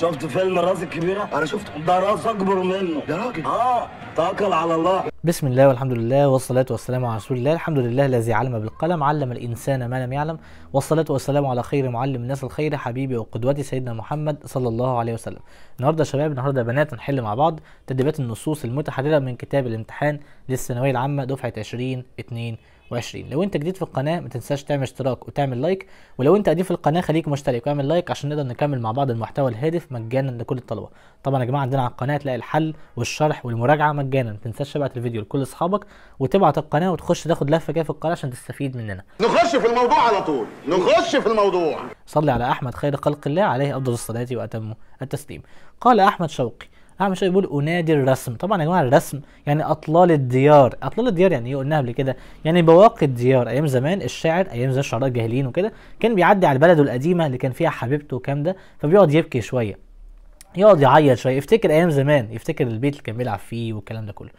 شفت فيلم الراس الكبيره انا شفته ده راس اكبر منه يا راجل اه توكل على الله بسم الله والحمد لله والصلاة والسلام على رسول الله الحمد لله الذي علم بالقلم علم الإنسان ما لم يعلم والصلاة والسلام على خير معلم الناس الخير حبيبي وقدوتي سيدنا محمد صلى الله عليه وسلم النهاردة شباب النهاردة بنات هنحل مع بعض تدريبات النصوص المتحررة من كتاب الامتحان للثانوية العامة دفعة 20 2 لو انت جديد في القناه ما تنساش تعمل اشتراك وتعمل لايك ولو انت قديم في القناه خليك مشترك واعمل لايك عشان نقدر نكمل مع بعض المحتوى الهادف مجانا لكل الطلبه طبعا يا جماعه عندنا على القناه تلاقي الحل والشرح والمراجعه مجانا ما تنساش تبعت الفيديو لكل اصحابك وتبعت القناه وتخش تاخد لفه كده في القناه عشان تستفيد مننا نخش في الموضوع على طول نخش في الموضوع صلي على احمد خير خلق الله عليه افضل الصلاه واتم التسليم قال احمد شوقي اعمل شيء بيقول انادي الرسم طبعا يا جماعه الرسم يعني اطلال الديار اطلال الديار يعني ايه قلناها قبل كده يعني بواقي الديار ايام زمان الشاعر ايام زمان الشعراء الجاهلين وكده كان بيعدي على بلده القديمه اللي كان فيها حبيبته وكام ده فبيقعد يبكي شويه يقعد يعيط شويه يفتكر ايام زمان يفتكر البيت اللي كان بيلعب فيه والكلام ده كله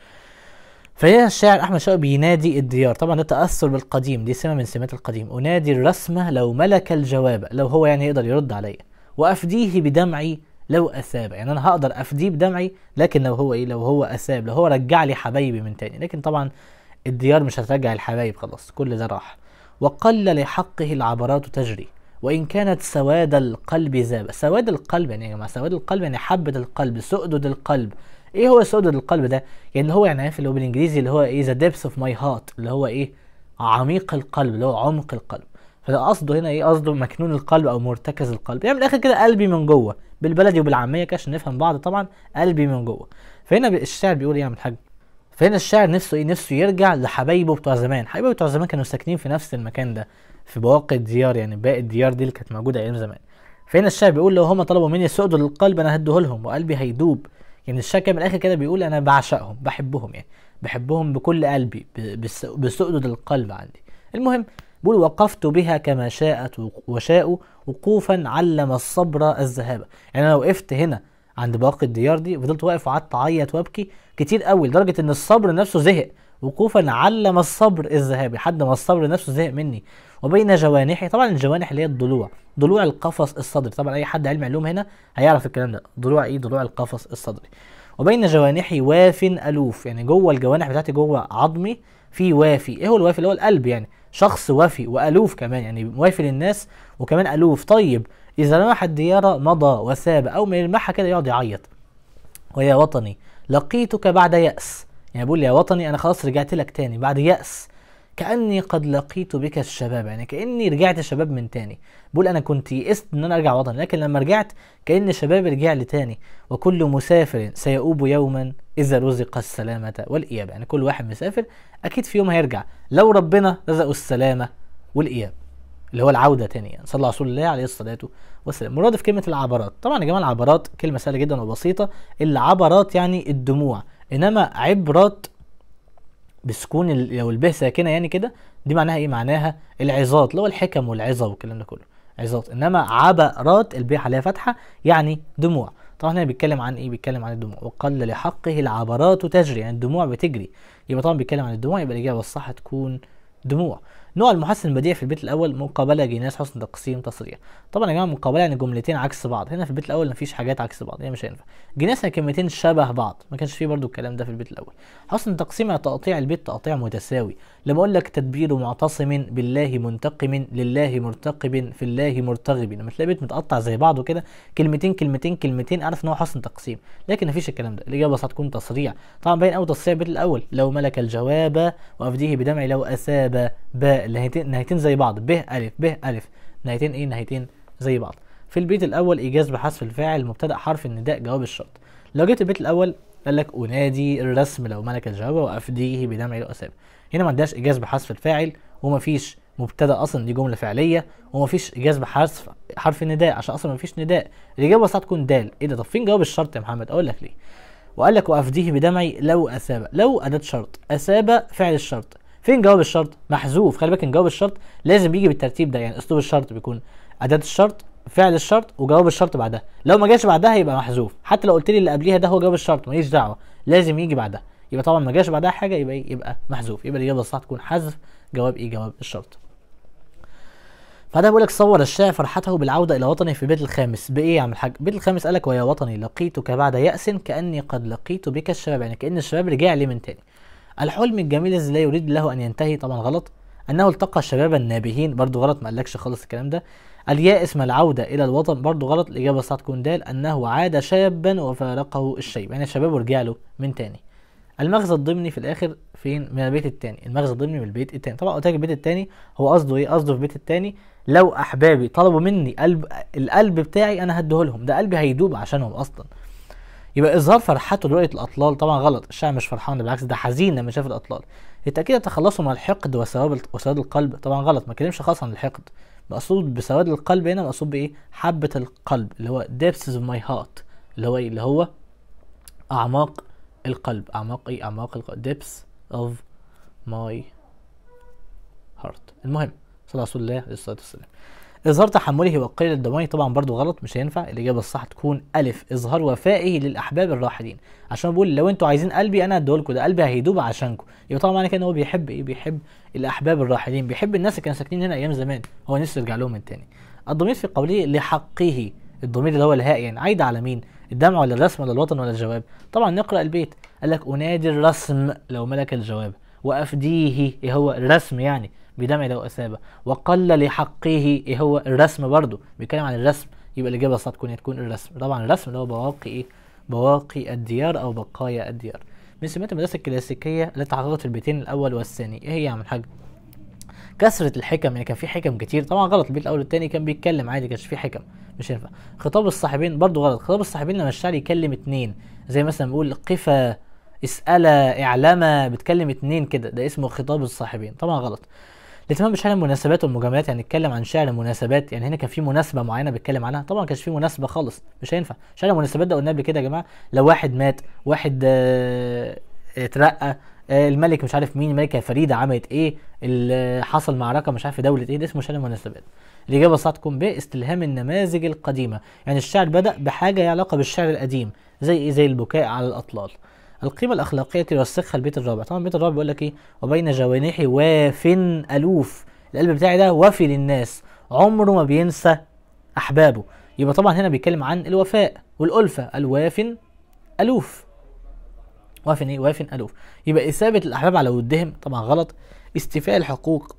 فهي الشاعر احمد شوقي بينادي الديار طبعا ده تاثر بالقديم دي سمه من سمات القديم انادي الرسمه لو ملك الجواب لو هو يعني يقدر يرد عليا وافديه بدمعي لو اثاب يعني انا هقدر افديه بدمعي لكن لو هو ايه لو هو اثاب لو هو رجع لي حبايبي من تاني لكن طبعا الديار مش هترجع الحبايب خلاص كل ده راح وقل لحقه العبرات تجري وإن كانت سواد القلب ذاب سواد القلب يعني إيه يا جماعة سواد القلب يعني حبة القلب سؤدد القلب إيه هو سؤدد القلب ده؟ يعني اللي هو يعني عارف اللي هو بالإنجليزي اللي هو إيه ذا ديبث اوف ماي هارت اللي هو إيه عميق القلب اللي هو عمق القلب قصده هنا ايه قصده مكنون القلب او مرتكز القلب يعني من الاخر كده قلبي من جوه بالبلدي وبالعاميه كده عشان نفهم بعض طبعا قلبي من جوه فهنا الشاعر بيقول ايه يا عم الحاج فهنا الشاعر نفسه ايه نفسه يرجع لحبايبه بتوع زمان حبايبه بتوع زمان كانوا ساكنين في نفس المكان ده في بواقي الديار يعني باقي الديار دي اللي كانت موجوده ايام زمان فهنا الشاعر بيقول لو هما طلبوا مني سؤدوا للقلب انا هديه لهم وقلبي هيدوب يعني الشاعر من الاخر كده بيقول انا بعشقهم بحبهم يعني بحبهم بكل قلبي بسؤدد القلب عندي المهم بيقول وقفت بها كما شاءت وشاء وقوفا علم الصبر الذهاب يعني انا وقفت هنا عند باقي الديار دي وفضلت واقف وقعدت اعيط وابكي كتير قوي لدرجه ان الصبر نفسه زهق وقوفا علم الصبر الذهاب لحد ما الصبر نفسه زهق مني وبين جوانحي طبعا الجوانح اللي هي الضلوع ضلوع القفص الصدري طبعا اي حد علم علوم هنا هيعرف الكلام ده ضلوع ايه ضلوع القفص الصدري وبين جوانحي واف الوف يعني جوه الجوانح بتاعتي جوه عظمي في وافي ايه هو الوافي اللي هو القلب يعني شخص وفي وألوف كمان يعني وافي للناس وكمان ألوف طيب إذا لمح الديار مضى وساب أو من يلمحها كده يقعد يعيط ويا وطني لقيتك بعد يأس يعني بيقول يا وطني أنا خلاص رجعت لك تاني بعد يأس كاني قد لقيت بك الشباب يعني كاني رجعت شباب من تاني بقول انا كنت يئست ان انا ارجع وطني لكن لما رجعت كان الشباب رجع لي تاني وكل مسافر سيؤوب يوما اذا رزق السلامه والاياب يعني كل واحد مسافر اكيد في يوم هيرجع لو ربنا رزقه السلامه والاياب اللي هو العوده تاني يعني صلى رسول الله عليه الصلاه والسلام مرادف كلمه العبرات طبعا يا جماعه العبرات كلمه سهله جدا وبسيطه العبرات يعني الدموع انما عبرات بسكون لو البه ساكنه يعني كده دي معناها ايه معناها العظات اللي هو الحكم والعظه والكلام ده كله عظات انما عبرات البيه عليها فتحه يعني دموع طبعا هنا بيتكلم عن ايه بيتكلم عن الدموع وقل لحقه العبرات تجري يعني الدموع بتجري يبقى طبعا بيتكلم عن الدموع يبقى الاجابه الصح تكون دموع نوع المحسن البديع في البيت الاول مقابله جناس حسن تقسيم تصريح طبعا يا جماعه مقابله يعني جملتين عكس بعض هنا في البيت الاول مفيش حاجات عكس بعض هي يعني مش هينفع جناس يعني كلمتين شبه بعض ما كانش فيه برضو الكلام ده في البيت الاول حسن تقسيم يعني تقطيع البيت تقطيع متساوي لما اقول لك تدبير معتصم بالله منتقم لله مرتقب في الله مرتغب لما تلاقي بيت متقطع زي بعضه كده كلمتين كلمتين كلمتين اعرف ان هو حسن تقسيم لكن مفيش الكلام ده الاجابه بس هتكون تصريع طبعا باين قوي تصريع البيت الاول لو ملك الجواب وافديه بدمع لو اساب باء نهايتين نهايتين زي بعض ب الف ب الف نهايتين ايه نهايتين زي بعض في البيت الاول ايجاز بحذف الفاعل مبتدا حرف النداء جواب الشرط لو جيت البيت الاول قال لك انادي الرسم لو ملك الجواب وافديه بدمع لو اساب هنا ما عندهاش ايجاز بحذف الفاعل ومفيش مبتدا اصلا دي جمله فعليه ومفيش ايجاز بحذف حرف النداء عشان اصلا مفيش نداء الاجابه بس هتكون دال ايه ده طب فين جواب الشرط يا محمد اقول لك ليه وقال لك وافديه بدمعي لو اثاب لو اداه شرط اثاب فعل الشرط فين جواب الشرط محذوف خلي بالك ان جواب الشرط لازم بيجي بالترتيب ده يعني اسلوب الشرط بيكون اداه الشرط فعل الشرط وجواب الشرط بعدها لو ما جاش بعدها يبقى محذوف حتى لو قلت لي اللي قبليها ده هو جواب الشرط ماليش دعوه لازم يجي بعدها يبقى طبعا ما جاش بعدها حاجه يبقى ايه يبقى محذوف يبقى الاجابه الصح تكون حذف جواب ايه جواب الشرط فده بيقول لك صور الشاعر فرحته بالعوده الى وطنه في بيت الخامس بايه يا عم الحاج بيت الخامس قال لك ويا وطني لقيتك بعد ياس كاني قد لقيت بك الشباب يعني كان الشباب رجع لي من تاني الحلم الجميل الذي لا يريد له ان ينتهي طبعا غلط انه التقى الشباب النابهين برضو غلط ما قالكش خالص الكلام ده اليائس ما العودة إلى الوطن برضو غلط الإجابة الصح تكون دال أنه عاد شابا وفارقه الشيب يعني شبابه رجع له من تاني المغزى الضمني في الاخر فين من البيت الثاني المغزى الضمني من البيت الثاني طبعا قلت لك البيت الثاني هو قصده ايه قصده في البيت الثاني لو احبابي طلبوا مني قلب القلب بتاعي انا هديه لهم ده قلبي هيدوب عشانهم اصلا يبقى اظهار فرحته لرؤيه الاطلال طبعا غلط الشاعر مش فرحان بالعكس ده حزين لما شاف الاطلال التاكيد تخلصوا من الحقد وسواد وسواد القلب طبعا غلط ما كلمش خالص عن الحقد مقصود بسواد القلب هنا مقصود بايه حبه القلب اللي هو depths of my heart اللي هو ايه اللي هو اعماق القلب أعماق إيه أعماق القلب depths of my heart المهم صلى رسول الله عليه الصلاة والسلام إظهار تحمله وقيل الدواني طبعا برضو غلط مش هينفع الإجابة الصح تكون ألف إظهار وفائه للأحباب الراحلين عشان بقول لو أنتوا عايزين قلبي أنا هديهولكم ده قلبي هيدوب عشانكم يبقى طبعا معنى كده إن هو بيحب إيه بيحب الأحباب الراحلين بيحب الناس اللي كانوا ساكنين هنا أيام زمان هو نفسه يرجع لهم من تاني الضمير في قوله لحقه الضمير اللي هو الهاء يعني عايد على مين؟ الدمع ولا الرسم ولا الوطن ولا الجواب طبعا نقرا البيت قال لك انادي الرسم لو ملك الجواب وافديه ايه هو الرسم يعني بدمع لو اثابه وقل لحقه ايه هو الرسم برضه بيتكلم عن الرسم يبقى الاجابه الصح تكون تكون الرسم طبعا الرسم اللي هو بواقي ايه بواقي الديار او بقايا الديار من سمات المدرسه الكلاسيكيه التي تحققت في البيتين الاول والثاني ايه هي يا عم الحاج كثره الحكم يعني كان في حكم كتير طبعا غلط البيت الاول والثاني كان بيتكلم عادي كانش في حكم مش هينفع خطاب الصاحبين برضو غلط خطاب الصاحبين لما الشعر يكلم اثنين زي مثلا بيقول قفا اسألا اعلما بتكلم اثنين كده ده اسمه خطاب الصاحبين طبعا غلط الاهتمام بشعر المناسبات والمجاملات يعني نتكلم عن شعر المناسبات يعني هنا كان في مناسبه معينه بيتكلم عنها طبعا كانش في مناسبه خالص مش هينفع شعر المناسبات ده قلنا قبل كده يا جماعه لو واحد مات واحد آه، اترقى آه، الملك مش عارف مين الملكه فريده عملت ايه اللي حصل معركه مش عارف في دوله ايه ده اسمه شعر المناسبات الاجابه الصح تكون ب استلهام النماذج القديمه يعني الشعر بدا بحاجه علاقه بالشعر القديم زي ايه زي البكاء على الاطلال القيمة الأخلاقية يرسخها البيت الرابع، طبعا البيت الرابع بيقول لك إيه؟ وبين جوانحي واف ألوف، القلب بتاعي ده وفي للناس، عمره ما بينسى أحبابه، يبقى طبعا هنا بيتكلم عن الوفاء والألفة، الواف ألوف. وافن ايه وافن الوف يبقى اثابه الاحباب على ودهم طبعا غلط استيفاء الحقوق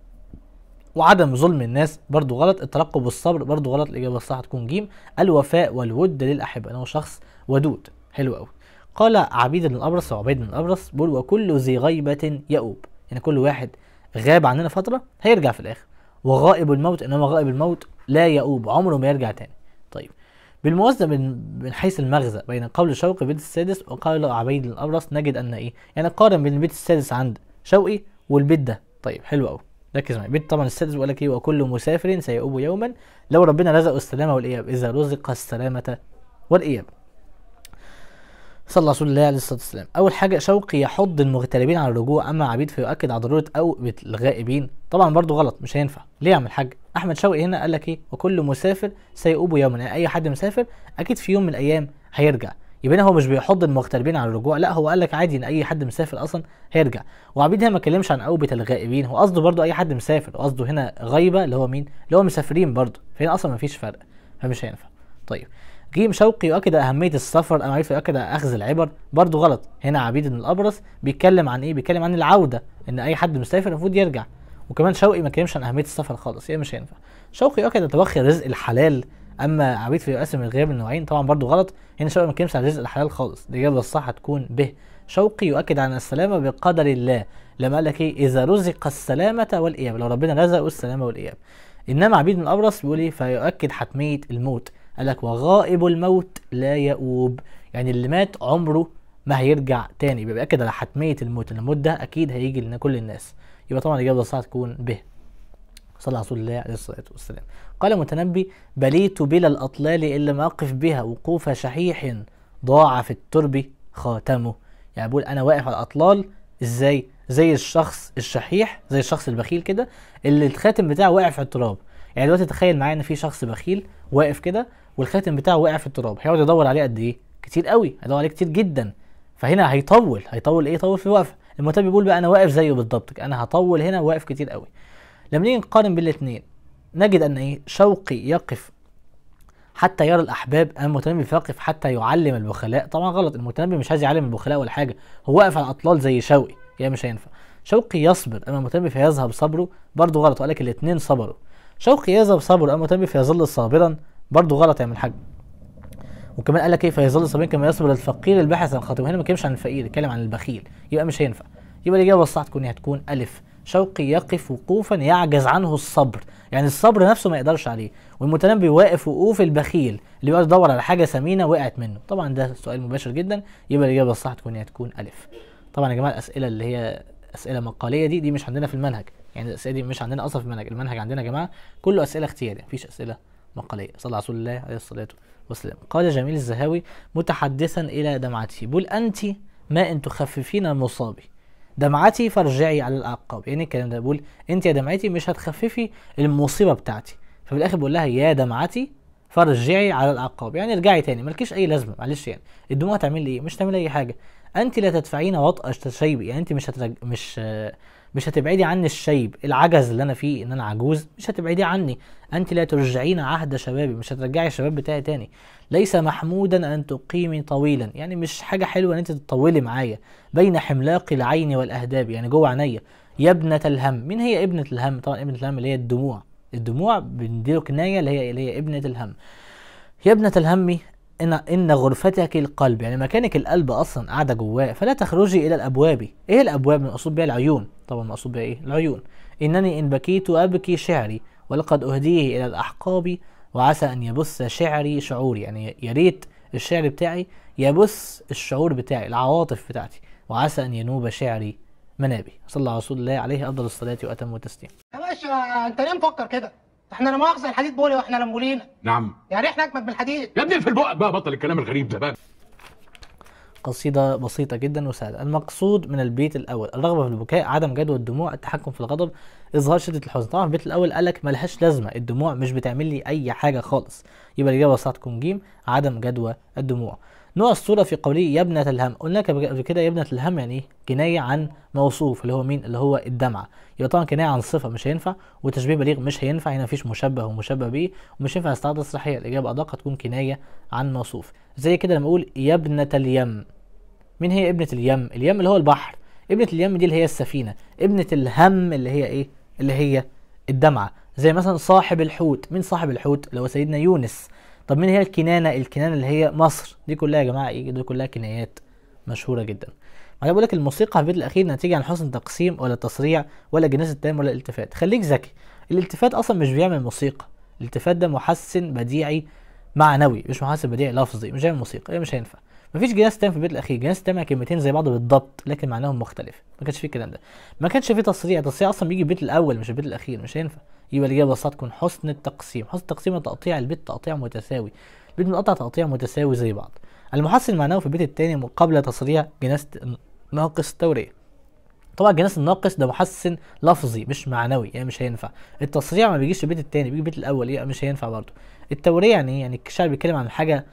وعدم ظلم الناس برضو غلط الترقب والصبر برضو غلط الاجابه الصح تكون جيم الوفاء والود للاحبه انا هو شخص ودود حلو قوي قال عبيد بن الابرص وعبيد بن الابرص بيقول وكل ذي غيبه يؤوب يعني كل واحد غاب عننا فتره هيرجع في الاخر وغائب الموت انما غائب الموت لا يؤوب عمره ما يرجع تاني طيب بالموازنة من حيث المغزى بين قول شوقي البيت السادس وقول عبيد الأبرص نجد أن إيه يعني قارن بين البيت السادس عند شوقي والبيت ده طيب حلو أوي ركز معايا البيت طبعا السادس بيقول لك إيه وكل مسافر سيؤوب يوما لو ربنا رزقه السلامة والإياب إذا رزق السلامة والإياب صلى رسول الله عليه الصلاه والسلام اول حاجه شوقي يحض المغتربين على الرجوع اما عبيد فيؤكد على ضروره اوبه الغائبين طبعا برضو غلط مش هينفع ليه يا عم الحاج احمد شوقي هنا قال لك ايه وكل مسافر سيؤوب يوما يعني اي حد مسافر اكيد في يوم من الايام هيرجع يبقى هنا هو مش بيحض المغتربين على الرجوع لا هو قال لك عادي ان اي حد مسافر اصلا هيرجع وعبيد هنا ما اتكلمش عن اوبه الغائبين هو قصده برضو اي حد مسافر قصده هنا غايبه اللي هو مين اللي هو مسافرين برضو فهنا اصلا ما فيش فرق فمش هينفع طيب جيم شوقي يؤكد أهمية السفر أو عارف يؤكد أخذ العبر برضه غلط هنا عبيد بن الأبرص بيتكلم عن إيه؟ بيتكلم عن العودة إن أي حد مسافر المفروض يرجع وكمان شوقي ما كلمش عن اهميه السفر خالص هي مش هينفع شوقي اه كان يتبخي الرزق الحلال اما عبيد فيقسم الغياب النوعين طبعا برضو غلط هنا شوقي ما كلمش عن الرزق الحلال خالص جاب الصح هتكون به شوقي يؤكد عن السلامه بقدر الله لما قال لك ايه اذا رزق السلامه والاياب لو ربنا رزقه السلامه والاياب انما عبيد من الابرص بيقول ايه فيؤكد حتميه الموت قال لك وغائب الموت لا يؤوب يعني اللي مات عمره ما هيرجع تاني بيأكد على حتمية الموت الموت ده أكيد هيجي لنا كل الناس يبقى طبعا الإجابة الصح تكون به صلى رسول الله عليه الصلاة والسلام قال المتنبي بليت بلا الأطلال إلا ما أقف بها وقوف شحيح ضاع في الترب خاتمه يعني بقول أنا واقف على الأطلال إزاي زي الشخص الشحيح زي الشخص البخيل كده اللي الخاتم بتاعه واقع في التراب يعني دلوقتي تخيل معايا ان في شخص بخيل واقف كده والخاتم بتاعه واقع في التراب هيقعد يدور عليه قد ايه كتير قوي هيدور عليه كتير جدا فهنا هيطول هيطول ايه يطول في الوقفه المتابع بيقول بقى انا واقف زيه بالضبط انا هطول هنا واقف كتير قوي لما نيجي نقارن بين الاثنين نجد ان ايه شوقي يقف حتى يرى الاحباب اما المتنبي فيقف حتى يعلم البخلاء طبعا غلط المتنبي مش عايز يعلم البخلاء ولا حاجه هو واقف على الاطلال زي شوقي يا مش هينفع شوقي يصبر اما المتنبي فيذهب صبره برضه غلط ولكن الاثنين صبروا شوقي يذهب صبره اما المتنبي فيظل صابرا برضه غلط يا من الحاج وكمان قال لك يظل فيظل صبيا كما يصبر الفقير الباحث عن خاطئه هنا ما بيتكلمش عن الفقير بيتكلم عن البخيل يبقى مش هينفع يبقى الاجابه الصح تكون إيه؟ هتكون الف شوقي يقف وقوفا يعجز عنه الصبر يعني الصبر نفسه ما يقدرش عليه والمتنبي واقف وقوف البخيل اللي بيقعد يدور على حاجه ثمينه وقعت منه طبعا ده سؤال مباشر جدا يبقى الاجابه الصح تكون إيه؟ هتكون الف طبعا يا جماعه الاسئله اللي هي اسئله مقاليه دي دي مش عندنا في المنهج يعني الاسئله دي مش عندنا اصلا في المنهج المنهج عندنا يا جماعه كله اسئله اختياري مفيش اسئله مقاليه صلى على رسول الله عليه الصلاه والسلام وسلم قال جميل الزهاوي متحدثا إلى دمعته بل أنت ما إن تخففين مصابي دمعتي فارجعي على الأعقاب يعني الكلام ده بقول أنت يا دمعتي مش هتخففي المصيبة بتاعتي ففي الآخر بقول لها يا دمعتي فارجعي على الأعقاب يعني ارجعي تاني مالكيش أي لازمة معلش يعني الدموع تعمل لي إيه مش تعمل أي حاجة أنت لا تدفعين وطأ شيبي يعني أنت مش هترج... مش مش هتبعدي عني الشيب العجز اللي انا فيه ان انا عجوز مش هتبعدي عني انت لا ترجعين عهد شبابي مش هترجعي الشباب بتاعي تاني ليس محمودا ان تقيمي طويلا يعني مش حاجه حلوه ان انت تطولي معايا بين حملاق العين والاهداب يعني جوه عينيا يا ابنه الهم مين هي ابنه الهم طبعا ابنه الهم اللي هي الدموع الدموع بنديله كنايه اللي هي اللي هي ابنه الهم يا ابنة الهم إن, إن غرفتك القلب يعني مكانك القلب أصلا قاعدة جواه فلا تخرجي إلى الأبواب إيه الأبواب المقصود بها العيون طبعا المقصود بها إيه العيون إنني إن بكيت أبكي شعري ولقد أهديه إلى الأحقاب وعسى أن يبث شعري شعوري يعني يا ريت الشعر بتاعي يبث الشعور بتاعي العواطف بتاعتي وعسى أن ينوب شعري منابي صلى الله عليه الله عليه أفضل الصلاة وأتم التسليم يا باشا أنت ليه مفكر كده؟ احنا لا مؤاخذه الحديد بولي واحنا لمبولينا نعم يعني احنا اجمد من الحديد يا ابني في البق بقى بطل الكلام الغريب ده بقى قصيدة بسيطة جدا وسهلة المقصود من البيت الأول الرغبة في البكاء عدم جدوى الدموع التحكم في الغضب إظهار شدة الحزن طبعا البيت الأول قالك ملهاش لازمة الدموع مش بتعمل لي أي حاجة خالص يبقى الإجابة بتاعتكم جيم عدم جدوى الدموع نوع الصورة في قوله يا ابنة الهم قلنا قبل كده يا ابنة الهم يعني ايه كناية عن موصوف اللي هو مين اللي هو الدمعة يبقى طبعا كناية عن صفة مش هينفع وتشبيه بليغ مش هينفع هنا مفيش مشبه ومشبه بيه ومش هينفع استعادة صحية الإجابة أدق هتكون كناية عن موصوف زي كده لما أقول يا ابنة اليم مين هي ابنة اليم اليم اللي هو البحر ابنة اليم دي اللي هي السفينة ابنة الهم اللي هي ايه اللي هي الدمعة زي مثلا صاحب الحوت مين صاحب الحوت اللي هو سيدنا يونس طب مين هي الكنانه الكنانه اللي هي مصر دي كلها يا جماعه ايه دي كلها كنايات مشهوره جدا بعدين بقول لك الموسيقى في البيت الاخير نتيجه عن حسن تقسيم ولا تسريع ولا جناس التام ولا الالتفات خليك ذكي الالتفات اصلا مش بيعمل موسيقى الالتفات ده محسن بديعي معنوي مش محسن بديعي لفظي مش بيعمل موسيقى ايه مش هينفع مفيش جناس تام في البيت الاخير جناس تام يعني كلمتين زي بعض بالضبط لكن معناهم مختلف ما كانش فيه الكلام ده ما كانش فيه تصريع التصريع اصلا بيجي البيت الاول مش البيت الاخير مش هينفع يبقى الاجابه الصح تكون حسن التقسيم حسن التقسيم تقطيع البيت تقطيع متساوي البيت متقطع تقطيع متساوي زي بعض المحصل معناه في البيت الثاني مقابل تصريع جناس ناقص توريه طبعا الجناس الناقص ده محسن لفظي مش معنوي يعني مش هينفع التصريع ما بيجيش البيت الثاني بيجي البيت الاول يبقى يعني مش هينفع برضه التوريه يعني إيه؟ يعني الشعر بيتكلم عن حاجه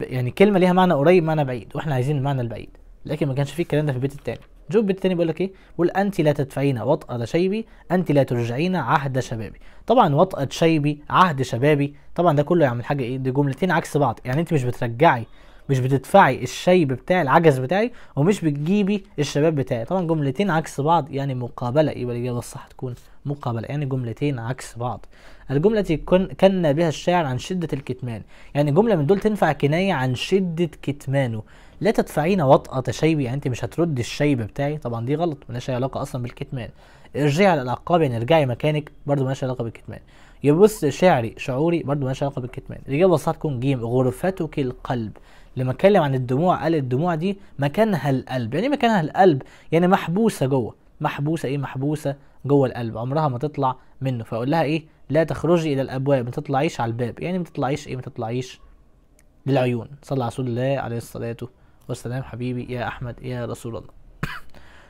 يعني كلمه ليها معنى قريب معنى بعيد واحنا عايزين المعنى البعيد لكن ما كانش فيه الكلام ده في البيت الثاني جو الثاني بيقول لك ايه؟ بيقول انت لا تدفعين وطأة شيبي، انت لا ترجعين عهد شبابي. طبعا وطأة شيبي، عهد شبابي، طبعا ده كله يعمل حاجه ايه؟ دي جملتين عكس بعض، يعني انت مش بترجعي مش بتدفعي الشيب بتاعي العجز بتاعي ومش بتجيبي الشباب بتاعي طبعا جملتين عكس بعض يعني مقابله يبقى الاجابه الصح تكون مقابله يعني جملتين عكس بعض الجمله التي كنا بها الشاعر عن شده الكتمان يعني جمله من دول تنفع كنايه عن شده كتمانه لا تدفعين وطأة شيبي يعني انت مش هتردي الشيب بتاعي طبعا دي غلط ملهاش اي علاقه اصلا بالكتمان ارجعي على العقاب يعني ارجعي مكانك برضه ملهاش علاقه بالكتمان يبص شعري شعوري برضه ملهاش علاقه بالكتمان الاجابه الصح جيم غرفتك القلب لما اتكلم عن الدموع قال الدموع دي مكانها القلب يعني إيه مكانها القلب يعني محبوسه جوه محبوسه ايه محبوسه جوه القلب عمرها ما تطلع منه فاقول لها ايه لا تخرجي الى الابواب ما تطلعيش على الباب يعني ما تطلعيش ايه ما تطلعيش للعيون صلى على رسول الله عليه الصلاه والسلام حبيبي يا أحمد يا رسول الله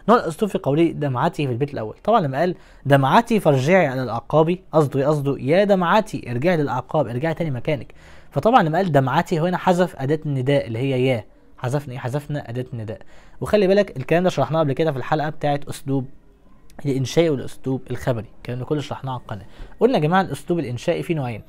نوع الأسلوب في قوله دمعتي في البيت الأول طبعا لما قال دمعتي فارجعي على الأعقاب قصده إيه؟ قصده يا دمعتي ارجعي للأعقاب ارجعي تاني مكانك فطبعا لما قال دمعتي هنا حذف أداة النداء اللي هي يا حذفنا ايه حذفنا أداة النداء وخلي بالك الكلام ده شرحناه قبل كده في الحلقة بتاعة أسلوب الانشائي والاسلوب الخبري الكلام ده كله شرحناه على القناه قلنا يا جماعه الاسلوب الانشائي فيه نوعين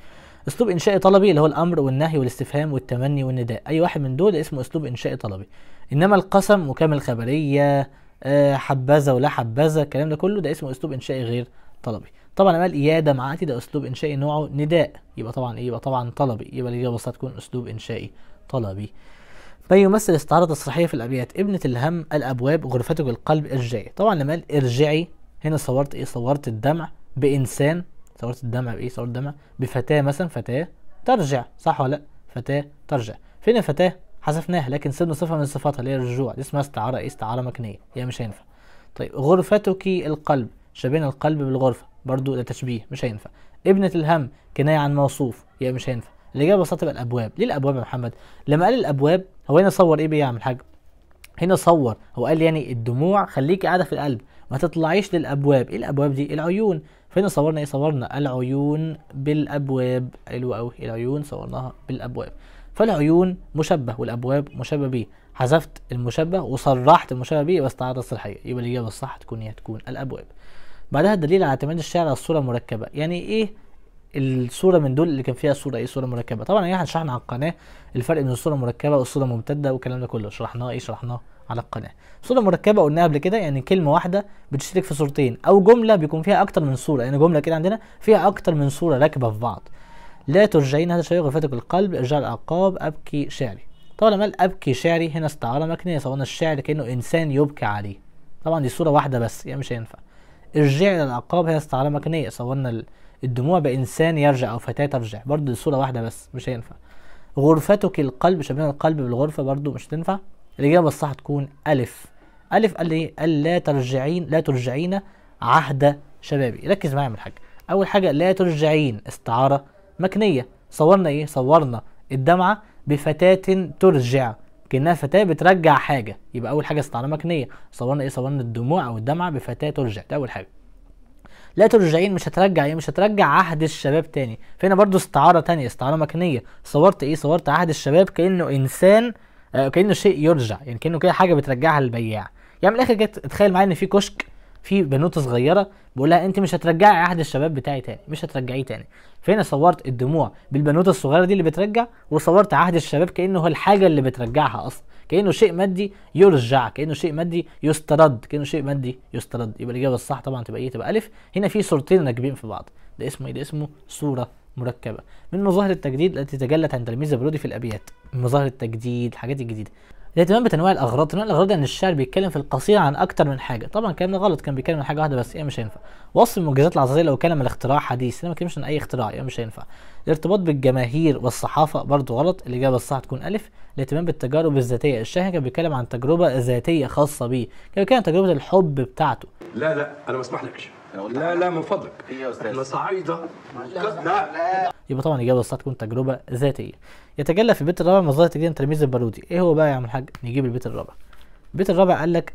اسلوب انشائي طلبي اللي هو الامر والنهي والاستفهام والتمني والنداء اي واحد من دول اسمه اسلوب انشائي طلبي انما القسم وكامل الخبريه آه، حبذا ولا حبذا الكلام ده كله ده اسمه اسلوب انشائي غير طلبي طبعا اما الاياده مع ده اسلوب انشائي نوعه نداء يبقى طبعا ايه يبقى طبعا طلبي يبقى الاجابه الوسطى تكون اسلوب انشائي طلبي فيمثل استعارة تصريحية في الأبيات ابنة الهم الأبواب غرفتك القلب ارجعي طبعا لما قال ارجعي هنا صورت ايه صورت الدمع بإنسان ثورة الدمع بإيه ثورة الدمع بفتاة مثلا فتاة ترجع صح ولا لأ فتاة ترجع فين الفتاة حذفناها لكن سيبنا صفة من صفاتها اللي هي الرجوع دي اسمها استعارة إيه استعارة مكنية هي مش هينفع طيب غرفتك القلب شبهنا القلب بالغرفة برضو ده تشبيه مش هينفع ابنة الهم كناية عن موصوف هي مش هينفع الإجابة ببساطة تبقى الأبواب ليه الأبواب يا محمد لما قال الأبواب هو هنا صور إيه بيعمل حاجة هنا صور هو قال يعني الدموع خليكي قاعده في القلب ما تطلعيش للابواب ايه الابواب دي العيون فهنا صورنا ايه صورنا العيون بالابواب حلو قوي العيون صورناها بالابواب فالعيون مشبه والابواب مشبه بيه حذفت المشبه وصرحت المشبه بيه بس تعرض الحقيقه يبقى الاجابه الصح تكون هي تكون الابواب بعدها الدليل على اعتماد الشعر على الصوره المركبه يعني ايه الصوره من دول اللي كان فيها صوره ايه صوره مركبه طبعا ايه شرحنا على القناه الفرق بين الصوره المركبه والصوره الممتده والكلام ده كله شرحناه ايه شرحناه على القناه صوره مركبه قلناها قبل كده يعني كلمه واحده بتشترك في صورتين او جمله بيكون فيها اكتر من صوره يعني جمله كده عندنا فيها اكتر من صوره راكبه في بعض لا ترجعين هذا الشيء غرفتك القلب ارجع الأعقاب ابكي شعري طبعا قال ابكي شعري هنا استعاره مكنيه صورنا الشعر كانه انسان يبكي عليه طبعا دي صوره واحده بس يعني مش هينفع ارجع الأعقاب هي استعاره مكنيه صورنا الدموع بانسان يرجع او فتاه ترجع برضه دي صوره واحده بس مش هينفع غرفتك القلب شبيهنا القلب بالغرفه برضه مش هتنفع الإجابة الصح تكون ألف ألف قال لي إيه؟ قال لا ترجعين لا ترجعين عهد شبابي ركز معايا من حاجة أول حاجة لا ترجعين استعارة مكنية صورنا إيه صورنا الدمعة بفتاة ترجع كأنها فتاة بترجع حاجة يبقى أول حاجة استعارة مكنية صورنا إيه صورنا الدموع أو الدمعة بفتاة ترجع ده أول حاجة لا ترجعين مش هترجع ايه مش هترجع عهد الشباب تاني فهنا برضو استعاره تانية استعاره مكنيه صورت ايه صورت عهد الشباب كانه انسان آه، كانه شيء يرجع يعني كانه كده حاجه بترجعها للبياع يعني من الاخر جت تخيل معايا ان في كشك في بنوته صغيره بقول لها انت مش هترجعي عهد الشباب بتاعي تاني مش هترجعيه تاني فهنا صورت الدموع بالبنوته الصغيره دي اللي بترجع وصورت عهد الشباب كانه هو الحاجه اللي بترجعها اصلا كانه شيء مادي يرجع كانه شيء مادي يسترد كانه شيء مادي يسترد يبقى الاجابه الصح طبعا تبقى ايه تبقى الف هنا في صورتين راكبين في بعض ده اسمه ايه ده اسمه صوره مركبة من مظاهر التجديد التي تجلت عند تلميذ برودي في الأبيات مظاهر التجديد الحاجات الجديدة الاهتمام بتنويع الأغراض تنويع الأغراض يعني الشعر بيتكلم في القصيدة عن أكتر من حاجة طبعا كان غلط كان بيتكلم عن حاجة واحدة بس هي إيه مش هينفع وصف المعجزات العصريه لو كلام الاختراع حديث ما كلمش عن أي اختراع هي إيه مش هينفع الارتباط بالجماهير والصحافة برضه غلط الإجابة الصح تكون ألف الاهتمام بالتجارب الذاتية الشاهين كان بيتكلم عن تجربة ذاتية خاصة بيه كان بيتكلم عن تجربة الحب بتاعته لا لا أنا ما أسمحلكش لا لا من فضلك يا استاذ احنا صعيده لا لا يبقى طبعا الاجابه الصح تكون تجربه ذاتيه يتجلى في البيت الرابع مظاهر تجديد تلميذ البارودي ايه هو بقى يا عم الحاج نجيب البيت الرابع البيت الرابع قال لك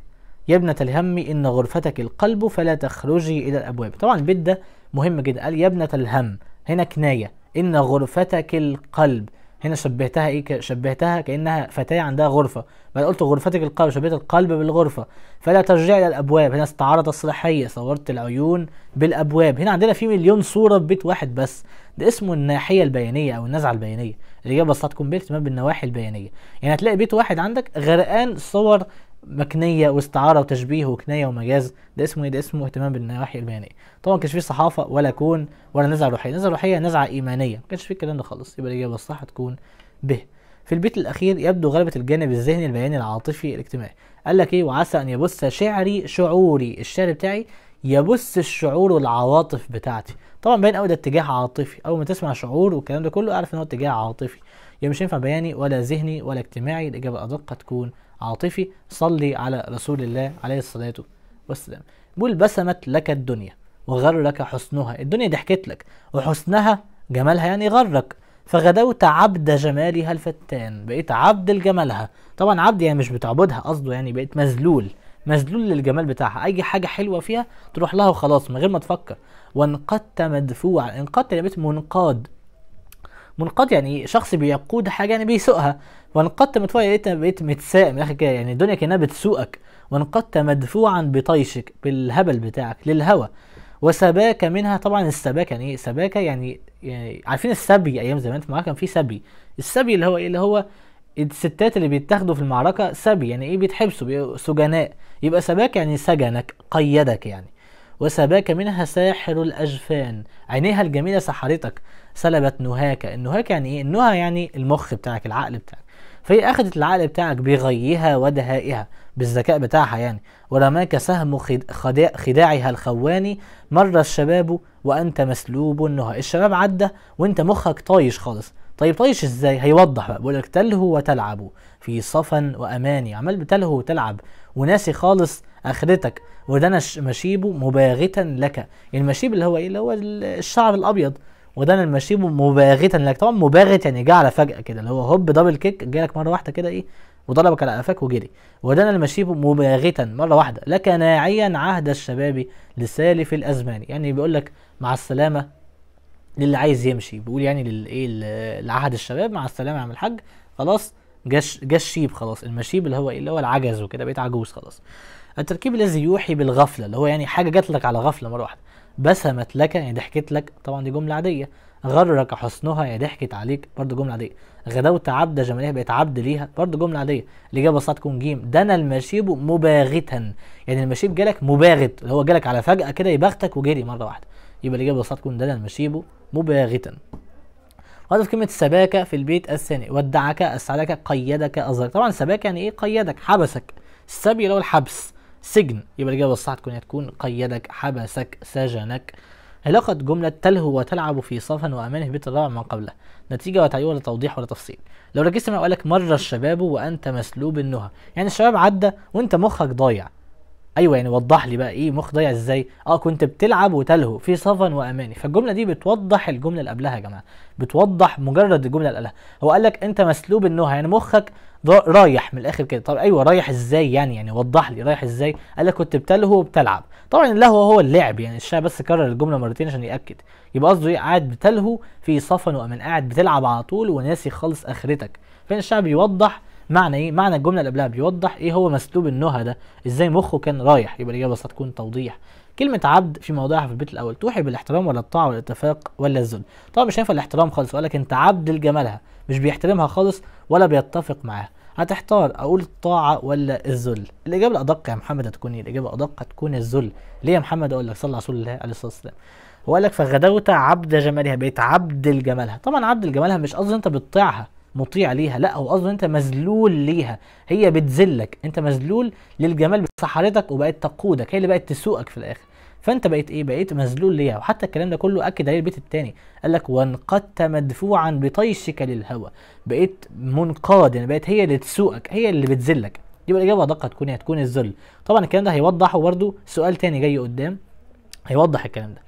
يا ابنة الهم إن غرفتك القلب فلا تخرجي إلى الأبواب طبعا البيت ده مهم جدا قال يا ابنة الهم هنا كناية إن غرفتك القلب هنا شبهتها ايه شبهتها كانها فتاه عندها غرفه ما قلت غرفتك القلب شبهت القلب بالغرفه فلا ترجع الى الابواب هنا استعارت الصلاحيه صورت العيون بالابواب هنا عندنا في مليون صوره في بيت واحد بس ده اسمه الناحيه البيانيه او النزعه البيانيه اللي بساطه كومبلكس ما بالنواحي البيانيه يعني هتلاقي بيت واحد عندك غرقان صور مكنيه واستعاره وتشبيه وكنايه ومجاز ده اسمه ايه ده اسمه اهتمام بالنواحي البيانيه طبعا ما كانش فيه صحافه ولا كون ولا نزعه روحيه نزعه روحيه نزعه ايمانيه ما كانش فيه الكلام ده خالص يبقى الاجابه الصح تكون ب في البيت الاخير يبدو غلبه الجانب الذهني البياني العاطفي الاجتماعي قال لك ايه وعسى ان يبث شعري شعوري الشعر بتاعي يبث الشعور والعواطف بتاعتي طبعا باين قوي ده اتجاه عاطفي اول ما تسمع شعور والكلام ده كله اعرف ان هو اتجاه عاطفي يبقى يعني مش ينفع بياني ولا ذهني ولا اجتماعي الاجابه ادق تكون عاطفي صلي على رسول الله عليه الصلاة والسلام بيقول بسمت لك الدنيا وغرك حسنها الدنيا ضحكت لك وحسنها جمالها يعني غرك فغدوت عبد جمالها الفتان بقيت عبد لجمالها طبعا عبد يعني مش بتعبدها قصده يعني بقيت مذلول مذلول للجمال بتاعها اي حاجه حلوه فيها تروح لها وخلاص من غير ما تفكر وانقدت مدفوعا انقدت يعني بيت منقاد منقاد يعني شخص بيقود حاجه يعني بيسوقها وانقضت مدفوعا لقيت بقيت متسائم من الاخر كده يعني الدنيا كانها بتسوقك وانقضت مدفوعا بطيشك بالهبل بتاعك للهوى وسباك منها طبعا السباكه يعني ايه سباكه يعني, يعني عارفين السبي ايام زمان في المعركه كان في سبي السبي اللي هو ايه اللي هو الستات اللي بيتاخدوا في المعركه سبي يعني ايه بيتحبسوا سجناء يبقى سباك يعني سجنك قيدك يعني وسباك منها ساحر الاجفان عينيها الجميله سحرتك سلبت نهاك النهاك يعني ايه النهى يعني المخ بتاعك العقل بتاعك فهي اخذت العقل بتاعك بغيها ودهائها بالذكاء بتاعها يعني ورماك سهم خداعها الخواني مر الشباب وانت مسلوب النهى الشباب عدى وانت مخك طايش خالص طيب طايش ازاي هيوضح بقى بيقول لك تلهو وتلعب في صفا واماني عمال بتلهو وتلعب وناسي خالص اخرتك ودنا مشيب مباغتا لك المشيب يعني اللي هو ايه اللي هو الشعر الابيض وده المشيب مباغتا لك طبعا مباغت يعني جه على فجاه كده اللي هو هوب دبل كيك جالك مره واحده كده ايه وضربك على قفاك وجري ودنا المشيب مباغتا مره واحده لك ناعيا عهد الشباب لسالف الازمان يعني بيقول لك مع السلامه للي عايز يمشي بيقول يعني للايه لعهد الشباب مع السلامه يا عم الحاج خلاص جاش جاش شيب خلاص المشيب اللي هو ايه اللي هو العجز وكده بقيت عجوز خلاص التركيب الذي يوحي بالغفله اللي هو يعني حاجه جات لك على غفله مره واحده بسمت لك يعني ضحكت لك طبعا دي جمله عاديه غرك حسنها يعني ضحكت عليك برضه جمله عاديه غدوت عبد جمالها بقت عبد ليها برضه جمله عاديه الاجابه الصح تكون جيم دنا المشيب مباغتا يعني المشيب جالك مباغت اللي هو جالك على فجاه كده يباغتك وجري مره واحده يبقى الاجابه الصح تكون دنا المشيب مباغتا وهذا في كلمة سباكة في البيت الثاني ودعك أسعدك قيدك أزرك طبعا سباكة يعني إيه قيدك حبسك السبي اللي هو الحبس سجن يبقى الإجابة الصح تكون تكون قيدك حبسك سجنك علاقة جملة تلهو وتلعب في صفا وأمانه بيت الرابع من قبله نتيجة وتعيوة ولا توضيح ولا تفصيل لو ركزت معايا لك مر الشباب وأنت مسلوب النهى يعني الشباب عدى وأنت مخك ضايع ايوه يعني وضح لي بقى ايه مخ ضايع ازاي اه كنت بتلعب وتلهو في صفا واماني فالجمله دي بتوضح الجمله اللي قبلها يا جماعه بتوضح مجرد الجمله اللي قالها هو قال لك انت مسلوب النهى يعني مخك رايح من الاخر كده طب ايوه رايح ازاي يعني يعني وضح لي رايح ازاي قال لك كنت بتلهو وبتلعب طبعا اللهو هو اللعب يعني الشاعر بس كرر الجمله مرتين عشان ياكد يبقى قصده ايه قاعد بتلهو في صفن ومن قاعد بتلعب على طول وناسي خالص اخرتك فين الشاعر بيوضح معنى ايه معنى الجمله اللي قبلها بيوضح ايه هو مسلوب النهى ده ازاي مخه كان رايح يبقى الاجابه هتكون توضيح كلمة عبد في موضعها في البيت الأول توحي بالاحترام ولا الطاعة ولا الاتفاق ولا الذل طبعا مش هينفع الاحترام خالص وقال لك أنت عبد لجمالها مش بيحترمها خالص ولا بيتفق معاه هتحتار اقول الطاعه ولا الذل الاجابه الادق يا محمد هتكون ايه الاجابه الادق هتكون الذل ليه يا محمد اقول لك صلى رسول الله عليه الصلاه والسلام هو قال لك فغدوت عبد جمالها بقيت عبد لجمالها طبعا عبد لجمالها مش قصده انت بتطيعها مطيع ليها لا هو قصده انت مذلول ليها هي بتذلك انت مذلول للجمال بتاع حضرتك وبقت تقودك هي اللي بقت تسوقك في الاخر فانت بقيت ايه بقيت مذلول ليها وحتى الكلام ده كله اكد عليه البيت الثاني قال لك وانقدت مدفوعا بطيشك للهوى بقيت منقاد يعني بقيت هي اللي تسوقك هي اللي بتذلك يبقى الاجابه ادق هتكون هتكون الذل طبعا الكلام ده هيوضحه برده سؤال تاني جاي قدام هيوضح الكلام ده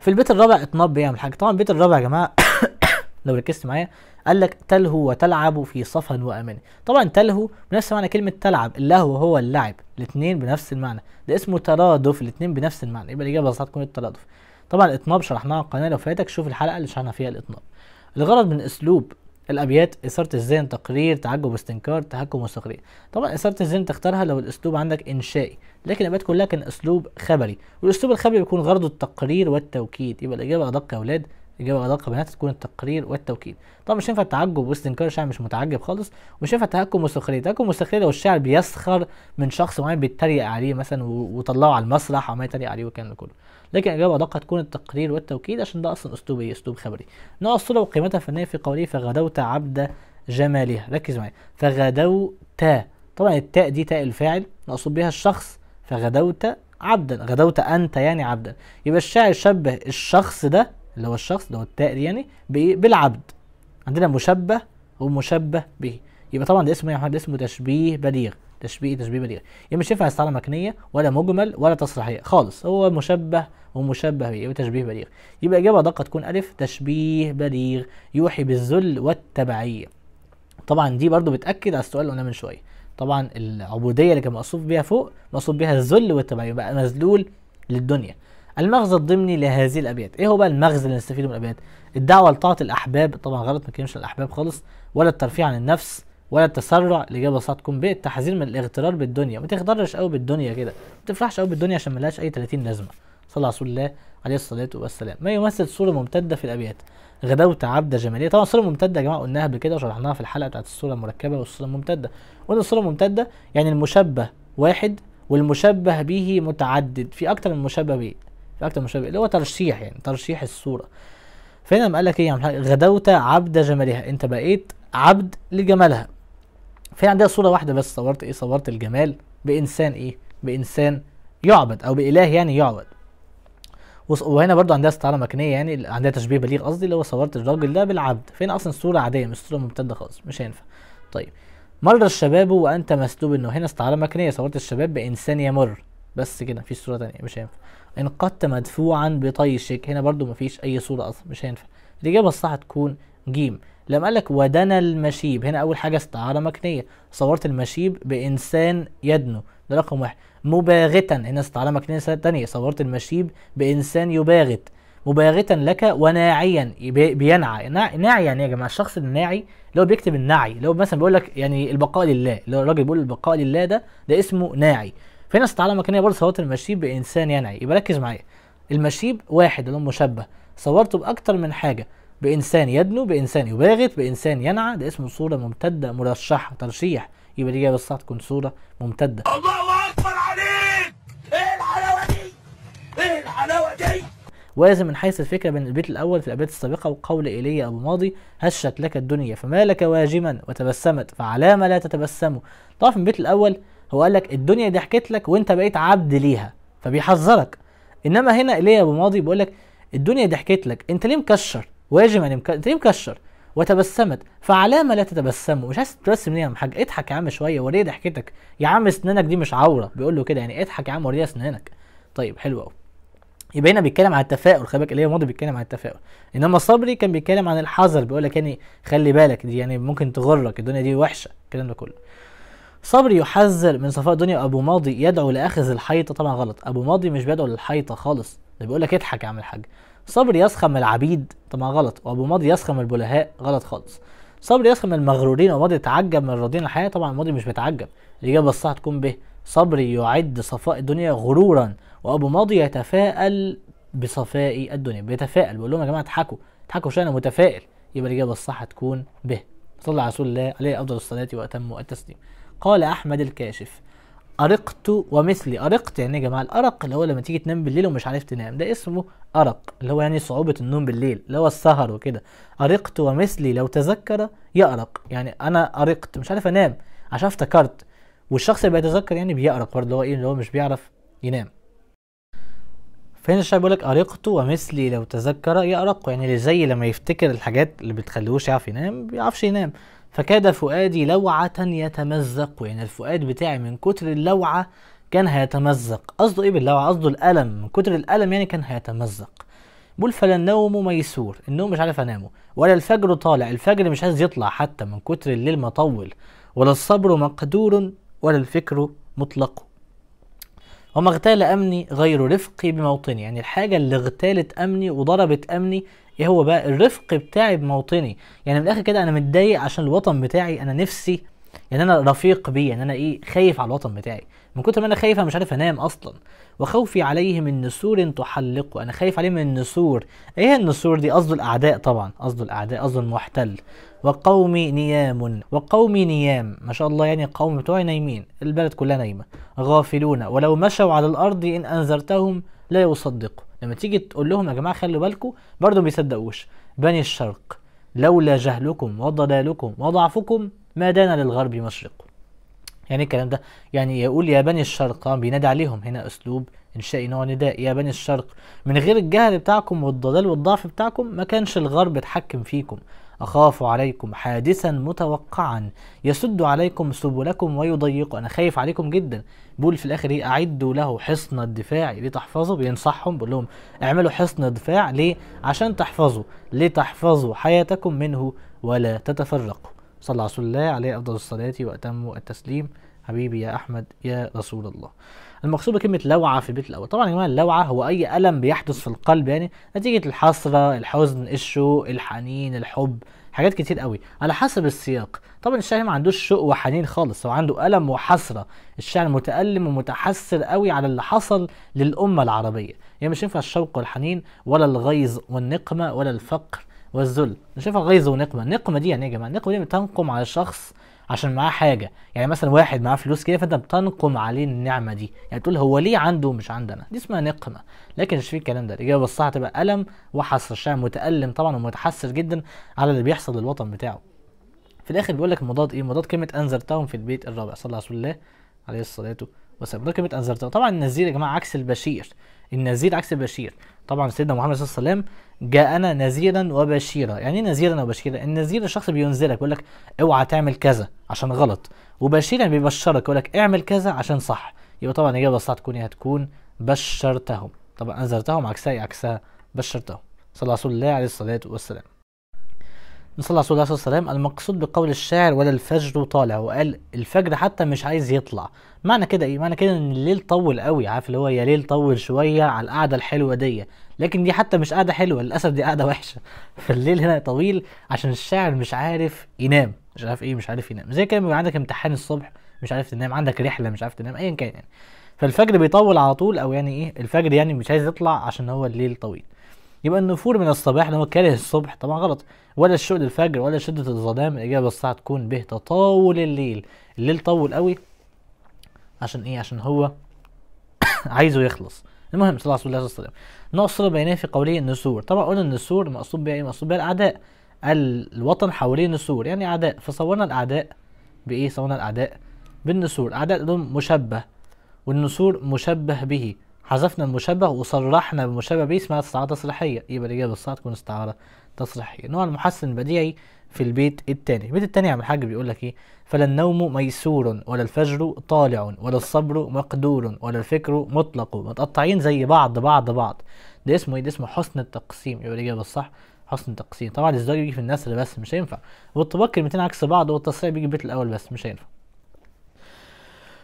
في البيت الرابع اتنب بيعمل حاجه طبعا البيت الرابع يا جماعه لو ركزت معايا قال لك تلهو وتلعب في صفا وأمان طبعا تلهو بنفس معنى كلمة تلعب اللهو هو اللعب الاثنين بنفس المعنى ده اسمه ترادف الاثنين بنفس المعنى يبقى الإجابة صح تكون الترادف طبعا الإطناب شرحناها القناة لو فاتك شوف الحلقة اللي شرحنا فيها الإطناب الغرض من أسلوب الابيات اثاره الذهن تقرير تعجب استنكار تحكم وسخريه طبعا اثاره الذهن تختارها لو الاسلوب عندك انشائي لكن الابيات كلها كان اسلوب خبري والاسلوب الخبري بيكون غرضه التقرير والتوكيد يبقى الاجابه ادق يا اولاد إجابة أدق بيانات تكون التقرير والتوكيد طبعا مش هينفع التعجب واستنكار الشعب مش متعجب خالص ومش هينفع تهكم مستقلية تهكم مستقلية لو الشعب بيسخر من شخص معين بيتريق عليه مثلا وطلعه على المسرح ما يتريق عليه والكلام ده كله لكن إجابة أدق تكون التقرير والتوكيد عشان ده أصلا أسلوب إيه أسلوب خبري نوع الصورة وقيمتها الفنية في قوله فغدوت عبد جمالها ركز معايا فغدوت طبعا التاء دي تاء الفاعل مقصود بها الشخص فغدوت عبدا غدوت انت يعني عبدا يبقى الشاعر شبه الشخص ده اللي هو الشخص اللي هو التاء يعني بايه بالعبد عندنا مشبه ومشبه به يبقى طبعا ده اسمه إيه يا محمد اسمه تشبيه بليغ تشبيه تشبيه بليغ يبقى مش ينفع استعاره مكنيه ولا مجمل ولا تصريحيه خالص هو مشبه ومشبه به يبقى تشبيه بليغ يبقى اجابه دقه تكون الف تشبيه بليغ يوحي بالذل والتبعيه طبعا دي برضو بتاكد على السؤال اللي قلناه من شويه طبعا العبوديه اللي كان مقصود بيها فوق مقصود بيها الذل والتبعيه يبقى مذلول للدنيا المغزى الضمني لهذه الابيات ايه هو بقى المغزى اللي نستفيده من الابيات الدعوه لطاعه الاحباب طبعا غلط ما كانش الاحباب خالص ولا الترفيه عن النفس ولا التسرع لاجابه صوتكم ب التحذير من الاغترار بالدنيا ما تغترش قوي بالدنيا كده ما تفرحش قوي بالدنيا عشان ما لهاش اي 30 لازمه صلى على رسول الله عليه الصلاه والسلام ما يمثل صوره ممتده في الابيات غدوت عبدة جمالية طبعا الصورة الممتدة يا جماعة قلناها قبل كده وشرحناها في الحلقة بتاعت الصورة المركبة والصورة الممتدة قلنا الصورة الممتدة يعني المشبه واحد والمشبه به متعدد في أكتر من مشبه به في اكتر من شبه اللي هو ترشيح يعني ترشيح الصوره فهنا قال لك ايه يا يعني عم غدوت عبد جمالها انت بقيت عبد لجمالها في عندها صوره واحده بس صورت ايه صورت الجمال بانسان ايه بانسان يعبد او باله يعني يعبد وهنا برضو عندها استعاره مكنيه يعني عندها تشبيه بليغ قصدي اللي هو صورت الراجل ده بالعبد فين اصلا الصوره عاديه مش صوره ممتده خالص مش هينفع طيب مر الشباب وانت مسلوب انه هنا استعاره مكنيه صورت الشباب بانسان يمر بس كده مفيش صوره تانية مش هينفع انقدت مدفوعا بطي الشيك هنا برضو مفيش اي صورة اصلا مش هينفع الاجابة الصح تكون جيم لما قال لك ودنا المشيب هنا اول حاجه استعاره مكنيه صورت المشيب بانسان يدنو ده رقم واحد مباغتا هنا استعاره مكنيه تانية صورت المشيب بانسان يباغت مباغتا لك وناعيا بينعى ناعي يعني إيه يا جماعه الشخص الناعي اللي هو بيكتب النعي اللي هو مثلا بيقول لك يعني البقاء لله اللي هو الراجل بيقول البقاء لله ده ده اسمه ناعي في ناس تعلمك ان هي برضه صورت المشيب بانسان ينعي يبقى ركز معايا المشيب واحد اللي هو مشبه صورته باكتر من حاجه بانسان يدنو بانسان يباغت بانسان ينعى ده اسمه صوره ممتده مرشحه ترشيح يبقى دي بس هتكون تكون صوره ممتده الله اكبر عليك ايه الحلاوه دي ايه الحلاوه دي وازن من حيث الفكره بين البيت الاول في الابيات السابقه وقول ايليا ابو ماضي هشت لك الدنيا فما لك واجما وتبسمت فعلام لا تتبسم طبعا في البيت الاول هو قال لك الدنيا ضحكت لك وانت بقيت عبد ليها فبيحذرك انما هنا ايليا ابو ماضي بيقول لك الدنيا ضحكت لك انت ليه مكشر واجب يعني مك... انت ليه مكشر وتبسمت فعلامه لا تتبسم مش عايز تبسم ليه يا حاج اضحك يا عم شويه وريه ضحكتك يا عم اسنانك دي مش عوره بيقول له كده يعني اضحك يا عم وريه اسنانك طيب حلو قوي يبقى هنا بيتكلم عن التفاؤل خلي بالك ايليا ماضي بيتكلم عن التفاؤل انما صبري كان بيتكلم عن الحذر بيقول لك يعني خلي بالك دي يعني ممكن تغرك الدنيا دي وحشه الكلام ده كله صبري يحذر من صفاء دنيا وابو ماضي يدعو لاخذ الحيطه طبعا غلط ابو ماضي مش بيدعو للحيطه خالص ده بيقول لك اضحك يا عم الحاج صبري يسخم العبيد طبعا غلط وابو ماضي يسخم البلهاء غلط خالص صبري يسخم المغرورين وماضي يتعجب من راضين الحياه طبعا ماضي مش بيتعجب الاجابه الصح تكون به صبري يعد صفاء الدنيا غرورا وابو ماضي يتفائل بصفاء الدنيا بيتفائل بيقول لهم يا جماعه اضحكوا اضحكوا شويه انا متفائل يبقى الاجابه الصح تكون به صلى على رسول الله عليه افضل الصلاه واتم التسليم قال أحمد الكاشف أرقت ومثلي أرقت يعني يا جماعة الأرق اللي هو لما تيجي تنام بالليل ومش عارف تنام ده اسمه أرق اللي هو يعني صعوبة النوم بالليل اللي هو السهر وكده أرقت ومثلي لو تذكر يأرق يعني أنا أرقت مش عارف أنام عشان افتكرت والشخص اللي بيتذكر يعني بيأرق برضه اللي هو إيه اللي هو مش بيعرف ينام فهنا الشاعر بيقول لك أرقت ومثلي لو تذكر يأرق يعني اللي زي لما يفتكر الحاجات اللي بتخليهوش يعرف ينام بيعرفش ينام فكاد فؤادي لوعة يتمزق يعني الفؤاد بتاعي من كتر اللوعة كان هيتمزق قصده ايه باللوعة قصده الألم من كتر الألم يعني كان هيتمزق بقول فلا النوم ميسور النوم مش عارف انامه ولا الفجر طالع الفجر مش عايز يطلع حتى من كتر الليل مطول ولا الصبر مقدور ولا الفكر مطلق وما اغتال أمني غير رفقي بموطني يعني الحاجة اللي اغتالت أمني وضربت أمني ايه هو بقى الرفق بتاعي بموطني يعني من الاخر كده انا متضايق عشان الوطن بتاعي انا نفسي يعني انا رفيق بيه يعني انا ايه خايف على الوطن بتاعي من كتر ما انا خايف انا مش عارف انام اصلا وخوفي عليه من نسور تحلقه انا خايف عليه من النسور ايه النسور دي قصده الاعداء طبعا قصده الاعداء قصده المحتل وقومي نيام وقومي نيام ما شاء الله يعني القوم بتوعي نايمين البلد كلها نايمه غافلون ولو مشوا على الارض ان انذرتهم لا يصدقوا لما تيجي تقول لهم يا جماعه خلوا بالكم برضه ما بيصدقوش بني الشرق لولا جهلكم وضلالكم وضعفكم ما دان للغرب مشرق يعني إيه الكلام ده يعني يقول يا بني الشرق بينادي عليهم هنا اسلوب انشائي نوع نداء يا بني الشرق من غير الجهل بتاعكم والضلال والضعف بتاعكم ما كانش الغرب اتحكم فيكم أخاف عليكم حادثا متوقعا يسد عليكم سبلكم ويضيق أنا خايف عليكم جدا بقول في الآخر إيه أعدوا له حصن الدفاع لتحفظوا بينصحهم بقول لهم اعملوا حصن دفاع ليه عشان تحفظوا لتحفظوا حياتكم منه ولا تتفرقوا صلى رسول الله عليه أفضل الصلاة وأتم التسليم حبيبي يا أحمد يا رسول الله المقصود بكلمه لوعه في البيت الاول طبعا يا جماعه اللوعه هو اي الم بيحدث في القلب يعني نتيجه الحسره الحزن الشوق الحنين الحب حاجات كتير قوي على حسب السياق طبعا الشاعر ما عندوش شوق وحنين خالص هو عنده الم وحسره الشاعر متالم ومتحسر قوي على اللي حصل للامه العربيه يعني مش ينفع الشوق والحنين ولا الغيظ والنقمه ولا الفقر والذل مش ينفع غيظ ونقمه النقمه دي يعني ايه يا جماعه النقمه دي بتنقم على شخص عشان معاه حاجه يعني مثلا واحد معاه فلوس كده فانت بتنقم عليه النعمه دي يعني تقول هو ليه عنده مش عندنا دي اسمها نقمه لكن مش في الكلام ده الاجابه الصح هتبقى الم وحسر الشعب متالم طبعا ومتحسر جدا على اللي بيحصل للوطن بتاعه في الاخر بيقول لك مضاد ايه مضاد كلمه انذرتهم في البيت الرابع صلى الله عليه عليه الصلاه والسلام مضاد كلمه انذرتهم طبعا النذير يا جماعه عكس البشير النذير عكس البشير طبعا سيدنا محمد صلى الله عليه وسلم جاءنا نذيرا وبشيرا يعني ايه نذيرا وبشيرا النذير الشخص بينذرك يقول لك اوعى تعمل كذا عشان غلط وبشيرا بيبشرك يقول لك اعمل كذا عشان صح يبقى طبعا الاجابه الصح تكون ايه هتكون بشرتهم طبعا انذرتهم عكسها إيه؟ عكسها بشرتهم صلى رسول الله عليه الصلاه والسلام صلى الله عليه وسلم المقصود بقول الشاعر ولا الفجر طالع وقال الفجر حتى مش عايز يطلع معنى كده ايه معنى كده ان الليل طول قوي عارف اللي هو يا ليل طول شويه على القعده الحلوه دي لكن دي حتى مش قعده حلوه للاسف دي قعده وحشه فالليل هنا طويل عشان الشاعر مش عارف ينام مش عارف ايه مش عارف ينام زي كده بيبقى عندك امتحان الصبح مش عارف تنام عندك رحله مش عارف تنام ايا كان يعني فالفجر بيطول على طول او يعني ايه الفجر يعني مش عايز يطلع عشان هو الليل طويل يبقى النفور من الصباح لما هو كاره الصبح طبعا غلط ولا الشغل الفجر ولا شدة الظلام الإجابة الساعة تكون به تطاول الليل الليل طول قوي عشان إيه عشان هو عايزه يخلص المهم صلى الله عليه وسلم نقص بينه في قوله النسور طبعا قلنا النسور مقصود بها ايه مقصود بها الاعداء الوطن حواليه نسور يعني اعداء فصورنا الاعداء بايه صورنا الاعداء بالنسور اعداء لهم مشبه والنسور مشبه به حذفنا المشبه وصرحنا بمشبه به اسمها استعارة تصريحية يبقى الإجابة الصح تكون استعارة تصريحية نوع المحسن البديعي في البيت الثاني البيت الثاني يا عم الحاج بيقول لك ايه فلا النوم ميسور ولا الفجر طالع ولا الصبر مقدور ولا الفكر مطلق متقطعين زي بعض بعض بعض ده اسمه ايه ده اسمه حسن التقسيم يبقى الإجابة الصح حسن التقسيم طبعا الازدواج بيجي في النسل بس مش هينفع والطباق كلمتين عكس بعض والتصريح بيجي البيت الاول بس مش هينفع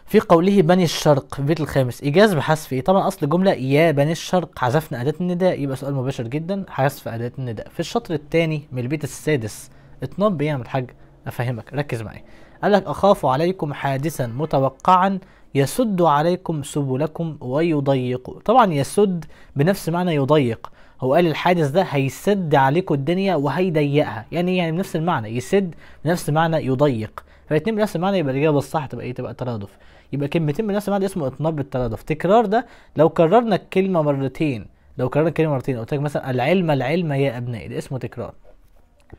في قوله بني الشرق في البيت الخامس إيجاز بحذف إيه؟ طبعا أصل الجملة يا بني الشرق حذفنا أداة النداء يبقى سؤال مباشر جدا حذف أداة النداء في الشطر الثاني من البيت السادس اتنبي إيه يا عم الحاج أفهمك ركز معايا قال لك أخاف عليكم حادثا متوقعا يسد عليكم سبلكم ويضيق طبعا يسد بنفس معنى يضيق هو قال الحادث ده هيسد عليكم الدنيا وهيضيقها يعني إيه؟ يعني بنفس المعنى يسد بنفس معنى يضيق فالاثنين بنفس المعنى يبقى الاجابه الصح تبقى ايه تبقى ترادف يبقى كلمتين بنفس المعنى اسمه اطناب بالترادف تكرار ده لو كررنا الكلمه مرتين لو كررنا الكلمه مرتين قلت لك مثلا العلم العلم يا ابنائي ده اسمه تكرار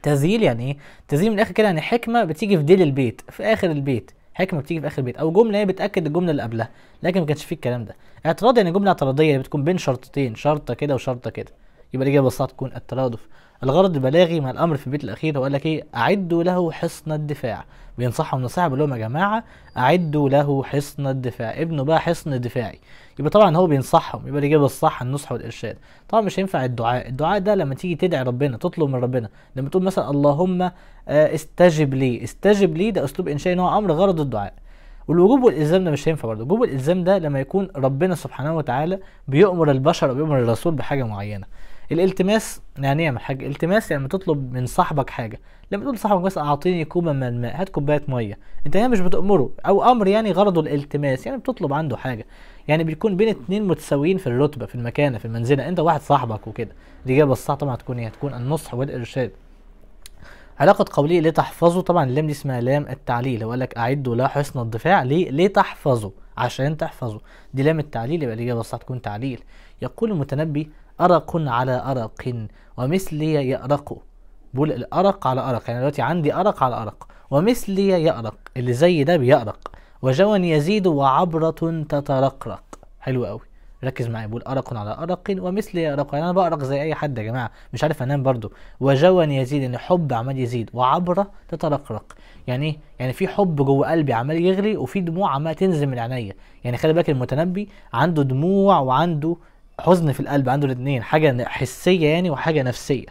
تزيل يعني ايه تزيل من الاخر كده يعني حكمه بتيجي في ديل البيت في اخر البيت حكمه بتيجي في اخر البيت او جمله هي بتاكد الجمله اللي قبلها لكن ما كانش فيه الكلام ده اعتراض يعني جمله اعتراضيه يعني بتكون بين شرطتين شرطه كده وشرطه كده يبقى الاجابه الصح تكون الترادف الغرض البلاغي من الامر في البيت الاخير هو قال لك ايه اعدوا له حصن الدفاع بينصحهم نصيحه بيقول لهم يا جماعه اعدوا له حصن الدفاع ابنه بقى حصن دفاعي يبقى طبعا هو بينصحهم يبقى الإجابة الصح النصح والإرشاد طبعا مش هينفع الدعاء الدعاء ده لما تيجي تدعي ربنا تطلب من ربنا لما تقول مثلا اللهم آه، استجب لي استجب لي ده أسلوب إنشائي إن هو أمر غرض الدعاء والوجوب والالزام ده مش هينفع برضه الوجوب والالزام ده لما يكون ربنا سبحانه وتعالى بيؤمر البشر او بيؤمر الرسول بحاجه معينه الالتماس يعني يا حاجه التماس يعني تطلب من صاحبك حاجه لما تقول لصاحبك مثلا اعطيني كوبا من الماء هات كوبايه ميه انت هنا مش بتامره او امر يعني غرضه الالتماس يعني بتطلب عنده حاجه يعني بيكون بين اتنين متساويين في الرتبه في المكانه في المنزله انت واحد صاحبك وكده الاجابه الصح طبعا هتكون ايه هتكون النصح والارشاد علاقة قولية لتحفظه طبعا اللام دي اسمها لام التعليل هو قال لك أعدوا لا حسن الدفاع ليه؟ لتحفظه عشان تحفظه دي لام التعليل يبقى الإجابة الصح تكون تعليل يقول المتنبي أرق على أرق ومثلي يأرق بقول الأرق على أرق يعني دلوقتي عندي أرق على أرق ومثلي يأرق اللي زي ده بيأرق وجوا يزيد وعبرة تترقرق حلو قوي ركز معايا بقول أرق على أرق ومثلي يأرق يعني أنا بأرق زي أي حد يا جماعة مش عارف أنام برضو وجوا يزيد يعني حب عمال يزيد وعبرة تترقرق يعني إيه؟ يعني في حب جوه قلبي عمال يغلي وفي دموع عمال تنزل من عينيا يعني خلي بالك المتنبي عنده دموع وعنده حزن في القلب عنده الاثنين حاجه حسيه يعني وحاجه نفسيه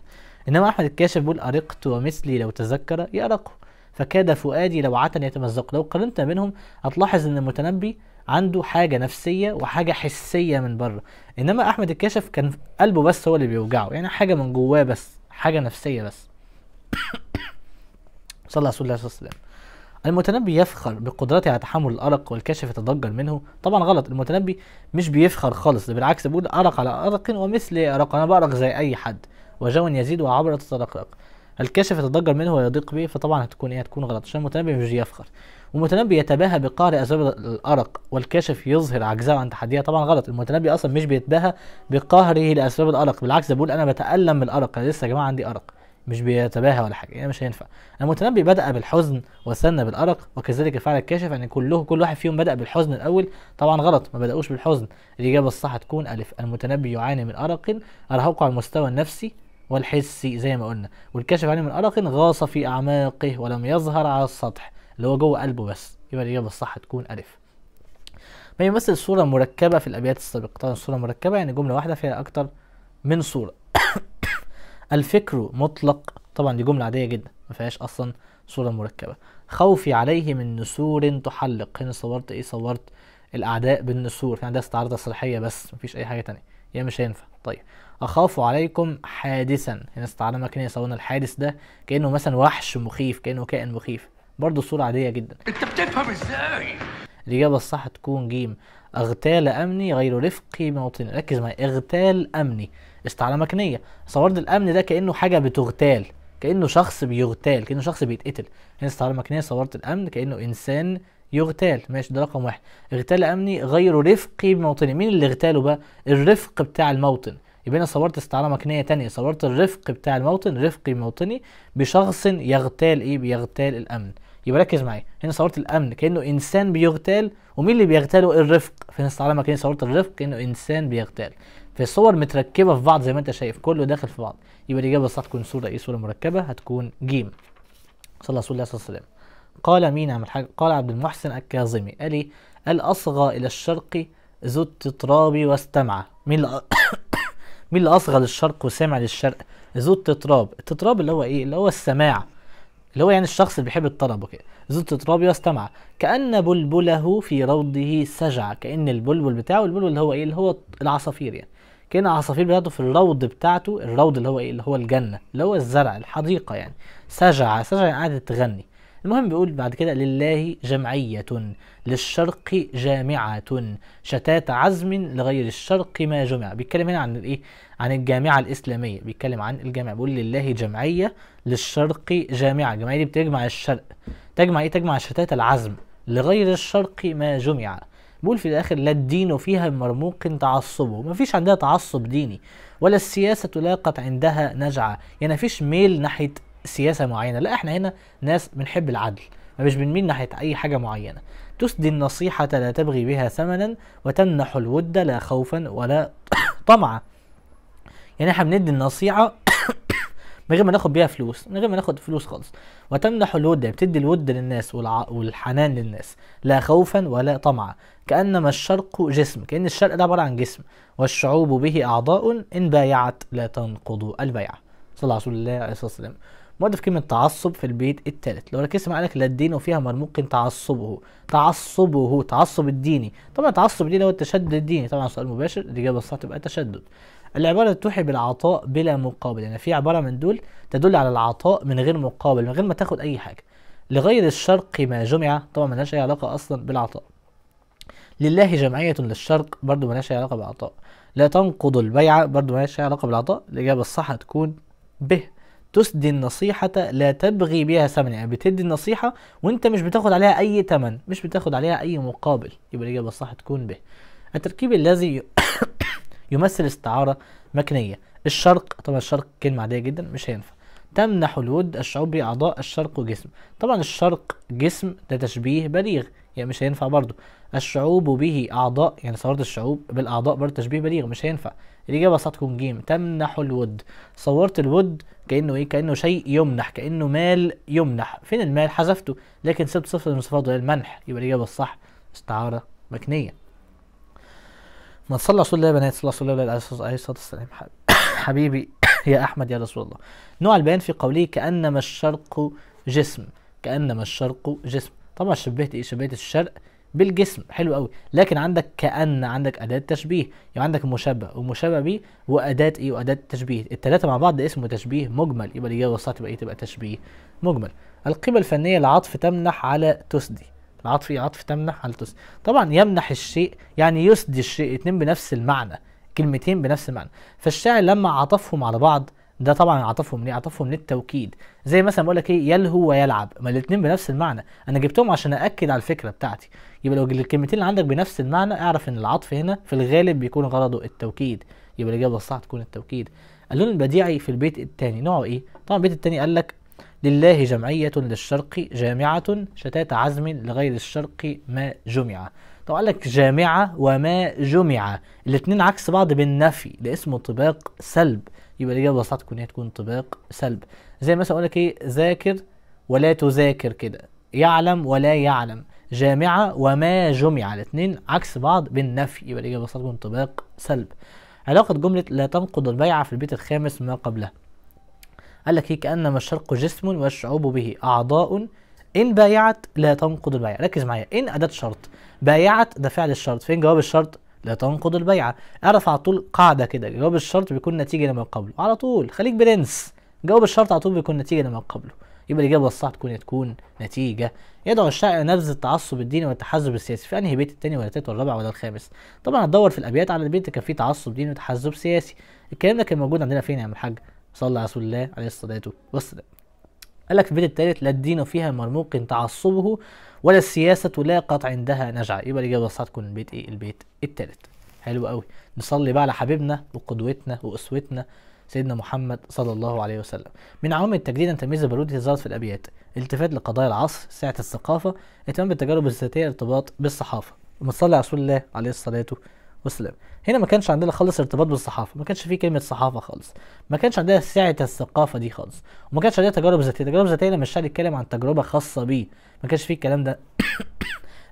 انما احمد الكاشف بيقول ارقت ومثلي لو تذكر يأرق فكاد فؤادي لو عتن يتمزق لو قارنت بينهم هتلاحظ ان المتنبي عنده حاجه نفسيه وحاجه حسيه من بره انما احمد الكاشف كان قلبه بس هو اللي بيوجعه يعني حاجه من جواه بس حاجه نفسيه بس صلى الله عليه وسلم المتنبي يفخر بقدرته على تحمل الارق والكشف يتضجر منه طبعا غلط المتنبي مش بيفخر خالص ده بالعكس بيقول ارق على ارق ومثل ارق انا بارق زي اي حد وجو يزيد وعبرة تترقرق الكشف يتضجر منه ويضيق به فطبعا هتكون ايه هتكون غلط عشان المتنبي مش بيفخر والمتنبي يتباهى بقهر اسباب الارق والكاشف يظهر عجزه عن تحديها طبعا غلط المتنبي اصلا مش بيتباهى بقهره لاسباب الارق بالعكس بيقول انا بتالم من الارق انا لسه يا جماعه عندي ارق مش بيتباهى ولا حاجه يعني مش هينفع المتنبي بدا بالحزن وثنى بالارق وكذلك فعل الكاشف يعني كله كل واحد فيهم بدا بالحزن الاول طبعا غلط ما بداوش بالحزن الاجابه الصح تكون الف المتنبي يعاني من ارق ارهقه على المستوى النفسي والحسي زي ما قلنا والكاشف عليه يعني من ارق غاص في اعماقه ولم يظهر على السطح اللي هو جوه قلبه بس يبقى الاجابه الصح تكون الف ما يمثل صوره مركبه في الابيات السابقه طبعا الصوره مركبه يعني جمله واحده فيها اكتر من صوره الفكر مطلق طبعا دي جملة عادية جدا ما فيهاش أصلا صورة مركبة خوفي عليه من نسور تحلق هنا صورت إيه صورت الأعداء بالنسور في عندها استعارة تصريحية بس مفيش أي حاجة تانية يا مش هينفع طيب أخاف عليكم حادثا هنا استعارة مكنية صورنا الحادث ده كأنه مثلا وحش مخيف كأنه كائن مخيف برضه صورة عادية جدا أنت بتفهم إزاي؟ الإجابة الصح تكون جيم اغتال أمني غير رفقي موطني ركز معايا اغتال أمني استعاره مكنيه صورد الامن ده كانه حاجه بتغتال كانه شخص بيغتال كانه شخص بيتقتل هنا استعاره مكنيه صورت الامن كانه انسان يغتال ماشي ده رقم واحد اغتال امني غير رفقي بموطني مين اللي اغتاله بقى الرفق بتاع الموطن يبقى انا صورت استعاره مكنيه تانية صورت الرفق بتاع الموطن رفقي موطني بشخص يغتال ايه بيغتال الامن يبقى ركز معايا هنا صورة الأمن كأنه إنسان بيغتال ومين اللي بيغتاله الرفق فين العلامة كأن صورة الرفق كأنه إنسان بيغتال في الصور متركبة في بعض زي ما أنت شايف كله داخل في بعض يبقى الإجابة الصح تكون صورة إيه صورة مركبة هتكون جيم صلى رسول الله عليه وسلم قال مين عم الحاج قال عبد المحسن الكاظمي قال إيه الأصغى إلى الشرق ذو التتراب واستمع مين اللي مين اللي أصغى للشرق وسمع للشرق ذو التتراب التتراب اللي هو إيه اللي هو السماع اللي هو يعني الشخص اللي بيحب الطرب وكده زدت ترابي واستمع كأن بلبله في روضه سجع كأن البلبل بتاعه البلبل اللي هو ايه اللي هو العصافير يعني كأن العصافير بتاعته في الروض بتاعته الروض اللي هو ايه اللي هو الجنة اللي هو الزرع الحديقة يعني سجع سجع يعني قاعدة تغني المهم بيقول بعد كده لله جمعية للشرق جامعة شتات عزم لغير الشرق ما جمع بيتكلم هنا عن الايه عن الجامعة الإسلامية بيتكلم عن الجامعة بيقول لله جمعية للشرق جامعة الجمعية دي بتجمع الشرق تجمع ايه تجمع شتات العزم لغير الشرق ما جمع بيقول في الاخر لا الدين فيها مرموق تعصبه مفيش عندها تعصب ديني ولا السياسة لاقت عندها نجعة يعني مفيش ميل ناحية سياسه معينه لا احنا هنا ناس بنحب العدل مش بنميل ناحيه اي حاجه معينه تسدي النصيحه لا تبغي بها ثمنا وتمنح الود لا خوفا ولا طمعا يعني احنا بندي النصيحه من غير ما ناخد بيها فلوس من غير ما ناخد فلوس خالص وتمنح الود يعني بتدي الود للناس والحنان للناس لا خوفا ولا طمعا كانما الشرق جسم كان الشرق ده عباره عن جسم والشعوب به اعضاء ان بايعت لا تنقض البيعه صلى الله عليه وسلم مؤدي كلمة تعصب في البيت الثالث لو ركزت معايا لك لا الدين وفيها مرموقٍ تعصبه تعصبه تعصب الديني طبعا التعصب الديني هو التشدد الديني طبعا سؤال مباشر الإجابة الصح تبقى التشدد العبارة توحي بالعطاء بلا مقابل يعني في عبارة من دول تدل على العطاء من غير مقابل من غير ما تاخد أي حاجة لغير الشرق ما جمع طبعا ملهاش أي علاقة أصلا بالعطاء لله جمعية للشرق برضو ملهاش أي علاقة بالعطاء لا تنقض البيعة برضو ملهاش أي علاقة بالعطاء الإجابة الصح هتكون به تسدي النصيحة لا تبغي بها ثمن يعني بتدي النصيحة وانت مش بتاخد عليها اي ثمن مش بتاخد عليها اي مقابل يبقى الاجابة الصح تكون به التركيب الذي يمثل استعارة مكنية الشرق طبعا الشرق كلمة عادية جدا مش هينفع تمنح الود الشعوب أعضاء الشرق جسم طبعا الشرق جسم ده تشبيه بليغ يعني مش هينفع برضو الشعوب به أعضاء يعني صورت الشعوب بالأعضاء برضو تشبيه بليغ مش هينفع الإجابة صح تكون جيم تمنح الود صورت الود كأنه إيه كأنه شيء يمنح كأنه مال يمنح فين المال حذفته لكن سبت صفة من صفاته المنح يبقى الإجابة الصح استعارة مكنية ما تصلى رسول الله يا بنات صلى الله عليه وسلم حبيبي يا أحمد يا رسول الله نوع البيان في قوله كأنما الشرق جسم كأنما الشرق جسم طبعا شبهت إيه شبهت الشرق بالجسم حلو قوي لكن عندك كأن عندك أداة تشبيه يبقى يعني عندك مشبه ومشبه به وأداة إيه وأداة تشبيه التلاتة مع بعض اسمه تشبيه مجمل يبقى الإجابة الصح تبقى إيه تبقى تشبيه مجمل القيمة الفنية العطف تمنح على تسدي العطف إيه عطف تمنح على تسدي طبعا يمنح الشيء يعني يسدي الشيء اتنين بنفس المعنى كلمتين بنفس المعنى فالشاعر لما عطفهم على بعض ده طبعا عطفهم ليه عطفهم للتوكيد زي مثلا بقول لك ايه يلهو ويلعب ما الاثنين بنفس المعنى انا جبتهم عشان اكد على الفكره بتاعتي يبقى لو الكلمتين اللي عندك بنفس المعنى اعرف ان العطف هنا في الغالب بيكون غرضه التوكيد يبقى الاجابه الصح تكون التوكيد اللون البديعي في البيت الثاني نوعه ايه طبعا البيت الثاني قال لك لله جمعية للشرق جامعة شتات عزم لغير الشرق ما جمع طب قال لك جامعة وما جمع الاثنين عكس بعض بالنفي ده اسمه طباق سلب يبقى الإجابة بتاعتك إن إيه؟ هي تكون طباق سلب زي مثلا أقول لك إيه ذاكر ولا تذاكر كده يعلم ولا يعلم جامعة وما جمع الاثنين عكس بعض بالنفي يبقى الإجابة بتاعتك تكون طباق سلب علاقة جملة لا تنقض البيعة في البيت الخامس ما قبلها قال لك إيه كأنما الشرق جسم والشعوب به أعضاء إن بايعت لا تنقض البيعة ركز معايا إن أداة شرط بايعت ده فعل الشرط فين جواب الشرط لا تنقض البيعة اعرف على طول قاعدة كده جواب الشرط بيكون نتيجة لما قبله على طول خليك برنس جواب الشرط على طول بيكون نتيجة لما قبله يبقى الإجابة الصح تكون تكون نتيجة يدعو الشاعر نبذ التعصب الديني والتحزب السياسي في أنهي بيت التاني ولا التالت الرابع ولا الخامس طبعا هتدور في الأبيات على البيت كان فيه تعصب ديني وتحزب سياسي الكلام ده كان موجود عندنا فين يا عم الحاج صلى على رسول الله عليه الصلاة والسلام قال لك في البيت التالت لا الدين فيها مرموق تعصبه ولا السياسة لاقت عندها نجعة يبقى الإجابة بس تكون البيت إيه البيت التالت حلو قوي نصلي بقى على حبيبنا وقدوتنا وأسوتنا سيدنا محمد صلى الله عليه وسلم من عوامل التجديد ان تميز البارودي ظهرت في الابيات التفات لقضايا العصر سعه الثقافه اهتمام بالتجارب الذاتيه ارتباط بالصحافه ومتصلي على رسول الله عليه الصلاه والسلام هنا ما كانش عندنا خالص ارتباط بالصحافه ما كانش فيه كلمه صحافه خالص ما كانش عندنا سعه الثقافه دي خالص وما كانش عندنا تجارب ذاتيه تجارب ذاتيه لما مش هتكلم عن تجربه خاصه بيه ما كانش فيه الكلام ده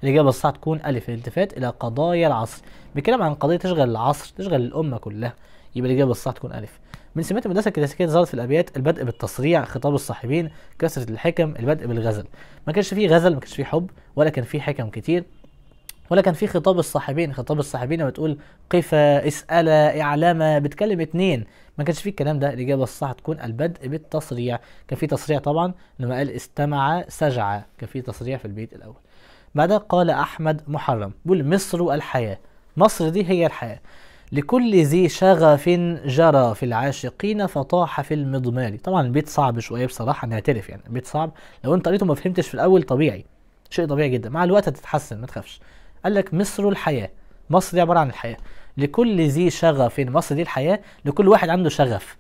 الإجابة الصح تكون ألف الالتفات إلى قضايا العصر بيتكلم عن قضية تشغل العصر تشغل الأمة كلها يبقى الإجابة الصح تكون ألف من سمات المدرسة الكلاسيكية ظهرت في الأبيات البدء بالتصريع خطاب الصاحبين كثرة الحكم البدء بالغزل ما كانش فيه غزل ما كانش فيه حب ولا كان فيه حكم كتير ولكن في خطاب الصاحبين خطاب الصاحبين لما تقول قفا اسالا اعلما بتكلم اتنين ما كانش فيه الكلام ده الإجابة الصح تكون البدء بالتصريع كان في تصريع طبعا لما قال استمع سجع كان في تصريع في البيت الأول بعدها قال أحمد محرم بيقول مصر الحياة مصر دي هي الحياة لكل ذي شغف جرى في العاشقين فطاح في المضمار طبعا البيت صعب شويه بصراحه نعترف يعني البيت صعب لو انت قريته ما فهمتش في الاول طبيعي شيء طبيعي جدا مع الوقت هتتحسن ما تخافش قال لك مصر الحياه مصر دي عباره عن الحياه لكل ذي شغف يعني مصر دي الحياه لكل واحد عنده شغف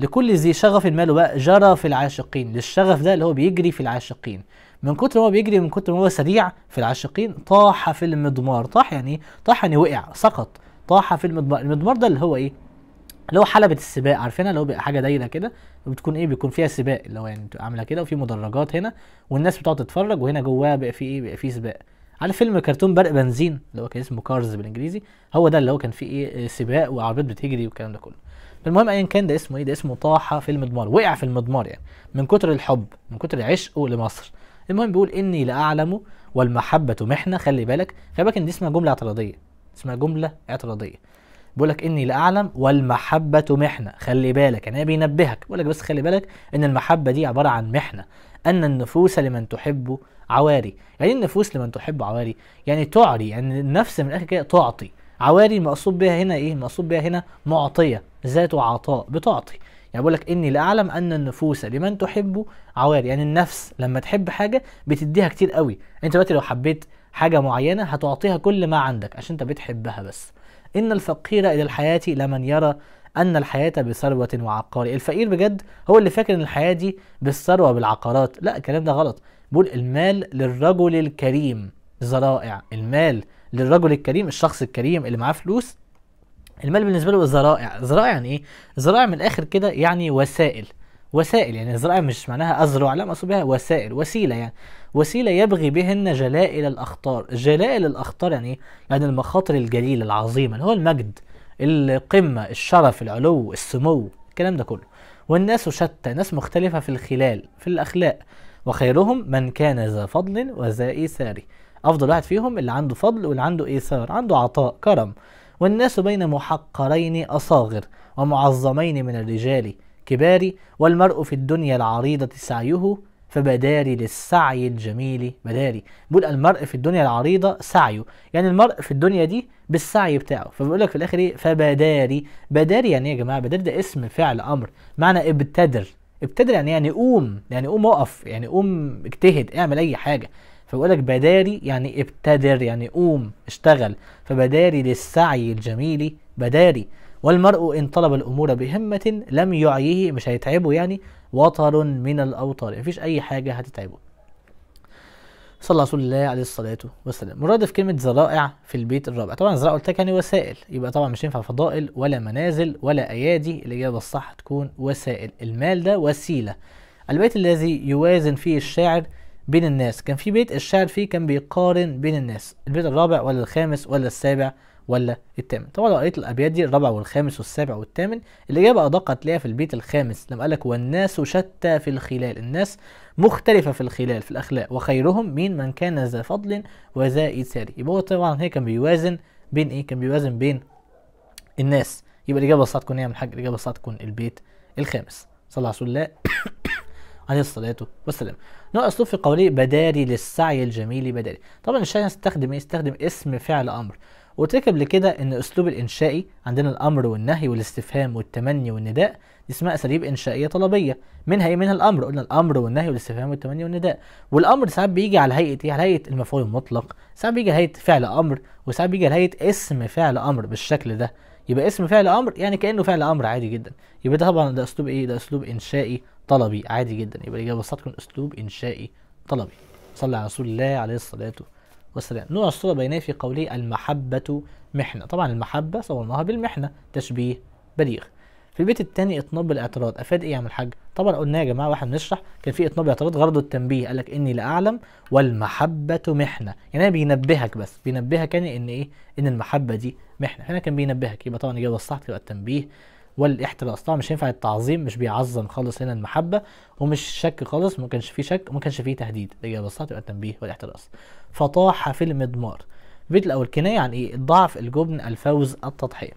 لكل ذي شغف ماله بقى جرى في العاشقين للشغف ده اللي هو بيجري في العاشقين من كتر ما هو بيجري من كتر ما هو سريع في العاشقين طاح في المضمار طاح يعني ايه طاح يعني وقع سقط طاح في المضمار المضمار ده اللي هو ايه اللي هو حلبة السباق عارفينها اللي هو بيبقى حاجة دايرة كده بتكون ايه بيكون فيها سباق اللي هو يعني عاملة كده وفي مدرجات هنا والناس بتقعد تتفرج وهنا جواها بقى في ايه بقى في سباق على فيلم كرتون برق بنزين اللي هو كان اسمه كارز بالانجليزي هو ده اللي هو كان فيه إيه،, ايه سباق وعربيات بتجري والكلام ده كله المهم ايا كان ده اسمه ايه ده اسمه طاحه في المضمار وقع في المضمار يعني من كتر الحب من كتر عشقه لمصر المهم بيقول اني لاعلم والمحبه محنه خلي بالك خلي بالك ان دي اسمها جمله اعتراضيه اسمها جمله اعتراضيه بيقول لك اني لاعلم والمحبه محنه خلي بالك يعني بينبهك بيقول لك بس خلي بالك ان المحبه دي عباره عن محنه أن النفوس لمن تحب عواري يعني إيه النفوس لمن تحب عواري يعني تعري يعني النفس من الآخر كده تعطي عواري المقصود بها هنا إيه المقصود بها هنا معطية ذات عطاء بتعطي يعني بقول لك إني لأعلم أن النفوس لمن تحب عواري يعني النفس لما تحب حاجة بتديها كتير قوي أنت دلوقتي لو حبيت حاجة معينة هتعطيها كل ما عندك عشان أنت بتحبها بس إن الفقير إلى الحياة لمن يرى أن الحياة بثروة وعقار الفقير بجد هو اللي فاكر أن الحياة دي بالثروة بالعقارات لا الكلام ده غلط بقول المال للرجل الكريم ذرائع المال للرجل الكريم الشخص الكريم اللي معاه فلوس المال بالنسبه له ذرائع ذرائع يعني ايه ذرائع من الاخر كده يعني وسائل وسائل يعني الزراعة مش معناها أزرع لا مقصود بها وسائل وسيلة يعني وسيلة يبغي بهن جلائل الأخطار جلائل الأخطار يعني إيه؟ يعني المخاطر الجليلة العظيمة اللي هو المجد القمة الشرف العلو السمو الكلام ده كله والناس شتى ناس مختلفة في الخلال في الأخلاق وخيرهم من كان ذا فضل وذا إيثار أفضل واحد فيهم اللي عنده فضل واللي عنده إيثار عنده عطاء كرم والناس بين محقرين أصاغر ومعظمين من الرجال كبار والمرء في الدنيا العريضة سعيه فبداري للسعي الجميل بداري بيقول المرء في الدنيا العريضة سعيه يعني المرء في الدنيا دي بالسعي بتاعه فبيقول لك في الآخر إيه فبداري بداري يعني إيه يا جماعة بداري ده اسم فعل أمر معنى ابتدر ابتدر يعني يعني قوم يعني قوم اقف يعني قوم اجتهد اعمل أي حاجة فبيقول لك بداري يعني ابتدر يعني قوم اشتغل فبداري للسعي الجميل بداري والمرء إن طلب الأمور بهمة لم يعيه مش هيتعبه يعني وطر من الأوطار يعني مفيش أي حاجة هتتعبه صلى رسول الله عليه الصلاة والسلام مرادف كلمة ذرائع في البيت الرابع طبعا ذرائع قلت لك يعني وسائل يبقى طبعا مش ينفع فضائل ولا منازل ولا أيادي الإجابة الصح تكون وسائل المال ده وسيلة البيت الذي يوازن فيه الشاعر بين الناس كان في بيت الشاعر فيه كان بيقارن بين الناس البيت الرابع ولا الخامس ولا السابع ولا الثامن طبعا لو قريت الابيات دي الرابع والخامس والسابع والثامن الاجابه ادق هتلاقيها في البيت الخامس لما قال لك والناس شتى في الخلال الناس مختلفه في الخلال في الاخلاق وخيرهم مين من كان ذا فضل وذا اثار يبقى هو طبعا هي كان بيوازن بين ايه كان بيوازن بين الناس يبقى الاجابه الصح تكون هي من حاجه الاجابه الصح تكون البيت الخامس صلى على رسول الله عليه الصلاة والسلام. نوع أسلوب في قوله بداري للسعي الجميل بداري. طبعا الشاعر يستخدم إيه؟ يستخدم اسم فعل أمر. وقلت لك قبل كده ان اسلوب الانشائي عندنا الامر والنهي والاستفهام والتمني والنداء دي اسمها اساليب انشائيه طلبيه منها ايه منها الامر قلنا الامر والنهي والاستفهام والتمني والنداء والامر ساعات بيجي على هيئه ايه على هيئه المفعول المطلق ساعات بيجي على هيئه فعل امر وساعات بيجي على هيئه اسم فعل امر بالشكل ده يبقى اسم فعل امر يعني كانه فعل امر عادي جدا يبقى ده طبعا ده اسلوب ايه ده اسلوب انشائي طلبي عادي جدا يبقى الاجابه بتاعتكم اسلوب انشائي طلبي صلى على رسول الله عليه الصلاه والسلام والسلام نوع الصورة بينية في قوله المحبة محنة طبعا المحبة صورناها بالمحنة تشبيه بليغ في البيت الثاني اطناب الاعتراض افاد ايه يا عم الحاج طبعا قلنا يا جماعه واحنا بنشرح كان في اطناب اعتراض غرضه التنبيه قال لك اني لا اعلم والمحبه محنه يعني انا بينبهك بس بينبهك يعني ان ايه ان المحبه دي محنه هنا كان بينبهك يبقى طبعا الاجابه الصح تبقى التنبيه والاحتراز طبعا مش هينفع التعظيم مش بيعظم خالص هنا المحبه ومش شك خالص ما كانش فيه شك وما كانش فيه تهديد الاجابه الصح تبقى التنبيه والاحتراز فطاح في المضمار البيت الاول كناية عن ايه الضعف الجبن الفوز التضحيه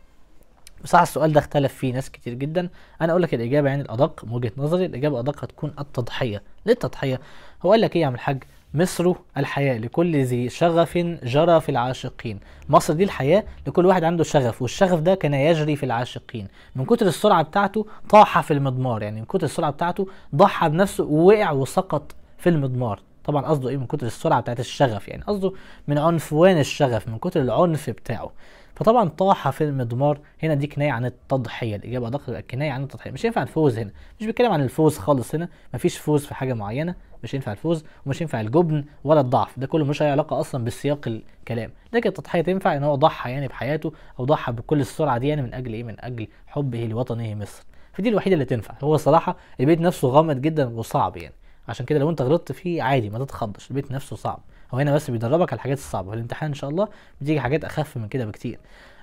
بصراحه السؤال ده اختلف فيه ناس كتير جدا انا اقول لك الاجابه يعني الادق من وجهه نظري الاجابه الادق هتكون التضحيه ليه التضحيه هو قال لك ايه يا عم الحاج مصر الحياة لكل ذي شغف جرى في العاشقين مصر دي الحياة لكل واحد عنده شغف والشغف ده كان يجري في العاشقين من كتر السرعة بتاعته طاح في المضمار يعني من كتر السرعة بتاعته ضحى بنفسه ووقع وسقط في المضمار طبعا قصده ايه من كتر السرعه بتاعت الشغف يعني قصده من عنفوان الشغف من كتر العنف بتاعه فطبعا طاح في المضمار هنا دي كنايه عن التضحيه الاجابه ادق كنايه عن التضحيه مش ينفع الفوز هنا مش بيتكلم عن الفوز خالص هنا مفيش فوز في حاجه معينه مش ينفع الفوز ومش ينفع الجبن ولا الضعف ده كله مش له علاقه اصلا بالسياق الكلام لكن التضحيه تنفع ان هو ضحى يعني بحياته او ضحى بكل السرعه دي يعني من اجل ايه من اجل حبه لوطنه مصر فدي الوحيده اللي تنفع هو صراحه البيت نفسه غامض جدا وصعب يعني عشان كده لو انت غلطت فيه عادي ما تتخضش البيت نفسه صعب هو هنا بس بيدربك على الحاجات الصعبه والامتحان الامتحان ان شاء الله بتيجي حاجات اخف من كده بكتير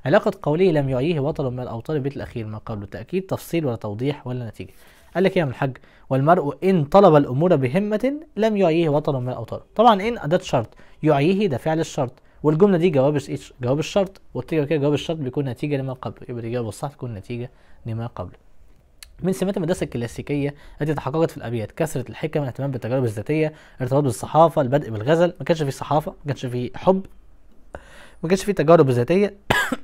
علاقه قوله لم يعيه وطل من الاوطار البيت الاخير ما قبله تاكيد تفصيل ولا توضيح ولا نتيجه قال لك ايه يا من الحاج والمرء ان طلب الامور بهمه لم يعيه وطل من الاوطار طبعا ان اداه شرط يعيه ده فعل الشرط والجمله دي جواب جواب الشرط والتيجه كده جواب الشرط بيكون نتيجه لما قبله يبقى الاجابه الصح تكون نتيجه لما قبله من سمات المدرسة الكلاسيكية التي تحققت في الأبيات كثرة الحكم الاهتمام بالتجارب الذاتية ارتباط بالصحافة البدء بالغزل ما كانش في صحافة ما كانش في حب ما كانش في تجارب ذاتية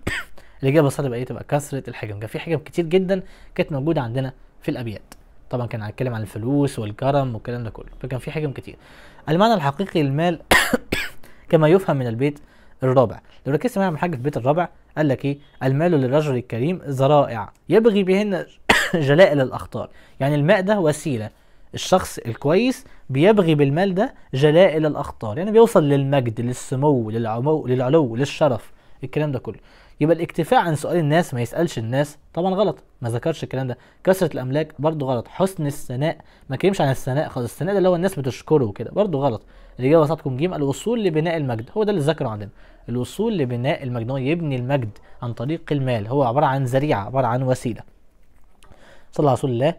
الإجابة الصح تبقى إيه تبقى كثرة الحكم كان في حكم كتير جدا كانت موجودة عندنا في الأبيات طبعا كان هنتكلم عن الفلوس والكرم والكلام ده كله فكان في حكم كتير المعنى الحقيقي للمال كما يفهم من البيت الرابع لو ركزت معايا من حاجه في البيت الرابع قال لك ايه المال للرجل الكريم ذرائع يبغي بهن جلاء للأخطار يعني الماء ده وسيلة الشخص الكويس بيبغي بالمال ده جلاء للأخطار يعني بيوصل للمجد للسمو للعمو للعلو للشرف الكلام ده كله يبقى الاكتفاء عن سؤال الناس ما يسألش الناس طبعا غلط ما ذكرش الكلام ده كثرة الأملاك برضو غلط حسن الثناء ما كلمش عن الثناء خالص الثناء ده اللي هو الناس بتشكره وكده برضو غلط الإجابة وسطكم جيم الوصول لبناء المجد هو ده اللي ذكره عندنا الوصول لبناء المجد هو يبني المجد عن طريق المال هو عبارة عن ذريعة عبارة عن وسيلة صلى رسول الله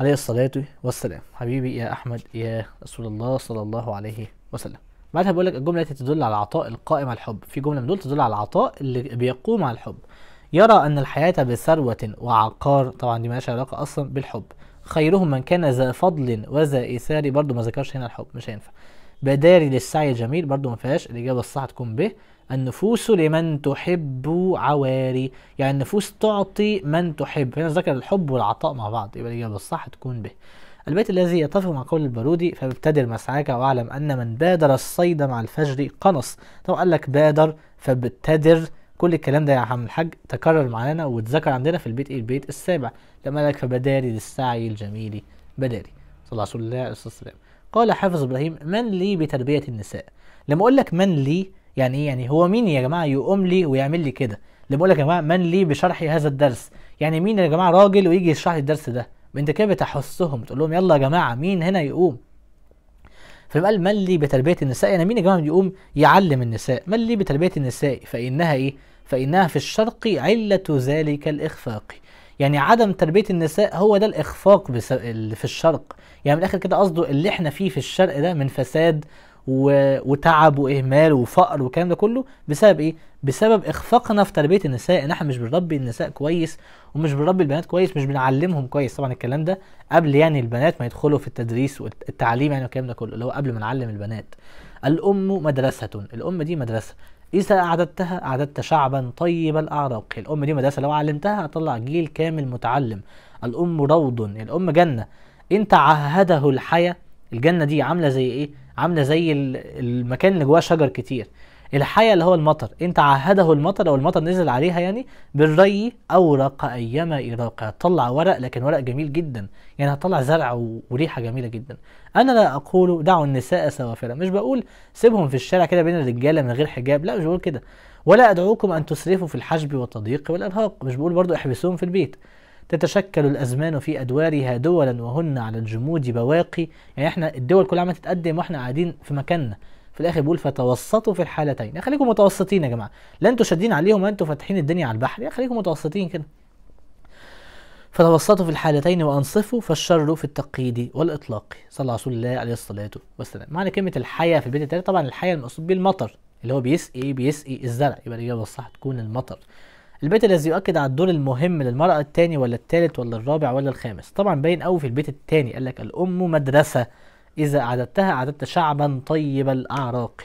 عليه الصلاة والسلام حبيبي يا أحمد يا رسول الله صلى الله عليه وسلم بعدها بقول لك الجملة التي تدل على العطاء القائم على الحب في جملة من دول تدل على العطاء اللي بيقوم على الحب يرى أن الحياة بثروة وعقار طبعا دي مالهاش علاقة أصلا بالحب خيرهم من كان ذا فضل وذا إيثار برضه ما ذكرش هنا الحب مش هينفع بداري للسعي الجميل برضه ما فيهاش الإجابة الصح تكون به النفوس لمن تحب عواري يعني النفوس تعطي من تحب هنا ذكر الحب والعطاء مع بعض يبقى الإجابة الصح تكون به البيت الذي يتفق مع قول البارودي فابتدر مسعاك واعلم أن من بادر الصيد مع الفجر قنص طب قال لك بادر فابتدر كل الكلام ده يا عم الحاج تكرر معانا واتذكر عندنا في البيت ايه البيت السابع لما قال لك فبداري للسعي الجميل بداري صلى الله عليه وسلم قال حافظ ابراهيم من لي بتربيه النساء لما اقول لك من لي يعني ايه يعني هو مين يا جماعه يقوم لي ويعمل لي كده اللي بقول لك يا جماعه من لي بشرح هذا الدرس يعني مين يا جماعه راجل ويجي يشرح لي الدرس ده انت كده بتحثهم تقول لهم يلا يا جماعه مين هنا يقوم فقال من لي بتربيه النساء يعني مين يا جماعه يقوم يعلم النساء من لي بتربيه النساء فانها ايه فانها في الشرق عله ذلك الاخفاق يعني عدم تربيه النساء هو ده الاخفاق في الشرق يعني من الاخر كده قصده اللي احنا فيه في الشرق ده من فساد و... وتعب واهمال وفقر والكلام ده كله بسبب ايه؟ بسبب اخفاقنا في تربيه النساء ان احنا مش بنربي النساء كويس ومش بنربي البنات كويس مش بنعلمهم كويس طبعا الكلام ده قبل يعني البنات ما يدخلوا في التدريس والتعليم يعني والكلام ده كله اللي هو قبل ما نعلم البنات. الام مدرسه الام دي مدرسه إذا أعددتها أعددت شعبا طيب الأعراق الأم دي مدرسة لو علمتها هتطلع جيل كامل متعلم الأم روض الأم جنة إن تعهده الحياة الجنة دي عاملة زي إيه عامله زي المكان اللي جواه شجر كتير الحياه اللي هو المطر انت عهده المطر او المطر نزل عليها يعني بالري اوراق ايما ايراق هتطلع ورق لكن ورق جميل جدا يعني هتطلع زرع وريحه جميله جدا انا لا اقول دعوا النساء سوافرة مش بقول سيبهم في الشارع كده بين الرجاله من غير حجاب لا مش بقول كده ولا ادعوكم ان تسرفوا في الحجب والتضييق والارهاق مش بقول برضو احبسوهم في البيت تتشكل الازمان في ادوارها دولا وهن على الجمود بواقي يعني احنا الدول كلها عماله تتقدم واحنا قاعدين في مكاننا في الاخر بيقول فتوسطوا في الحالتين يا خليكم متوسطين يا جماعه لا انتوا شادين عليهم ولا انتوا فاتحين الدنيا على البحر يا خليكم متوسطين كده فتوسطوا في الحالتين وانصفوا فالشر في التقييد والاطلاق صلى رسول الله عليه الصلاه والسلام معنى كلمه الحياه في البيت التالت طبعا الحياه المقصود به المطر اللي هو بيسقي بيسقي الزرع يبقى الاجابه الصح تكون المطر البيت الذي يؤكد على الدور المهم للمرأة الثاني ولا الثالث ولا الرابع ولا الخامس طبعا باين قوي في البيت الثاني قال لك الأم مدرسة إذا أعددتها أعددت شعبا طيب الأعراق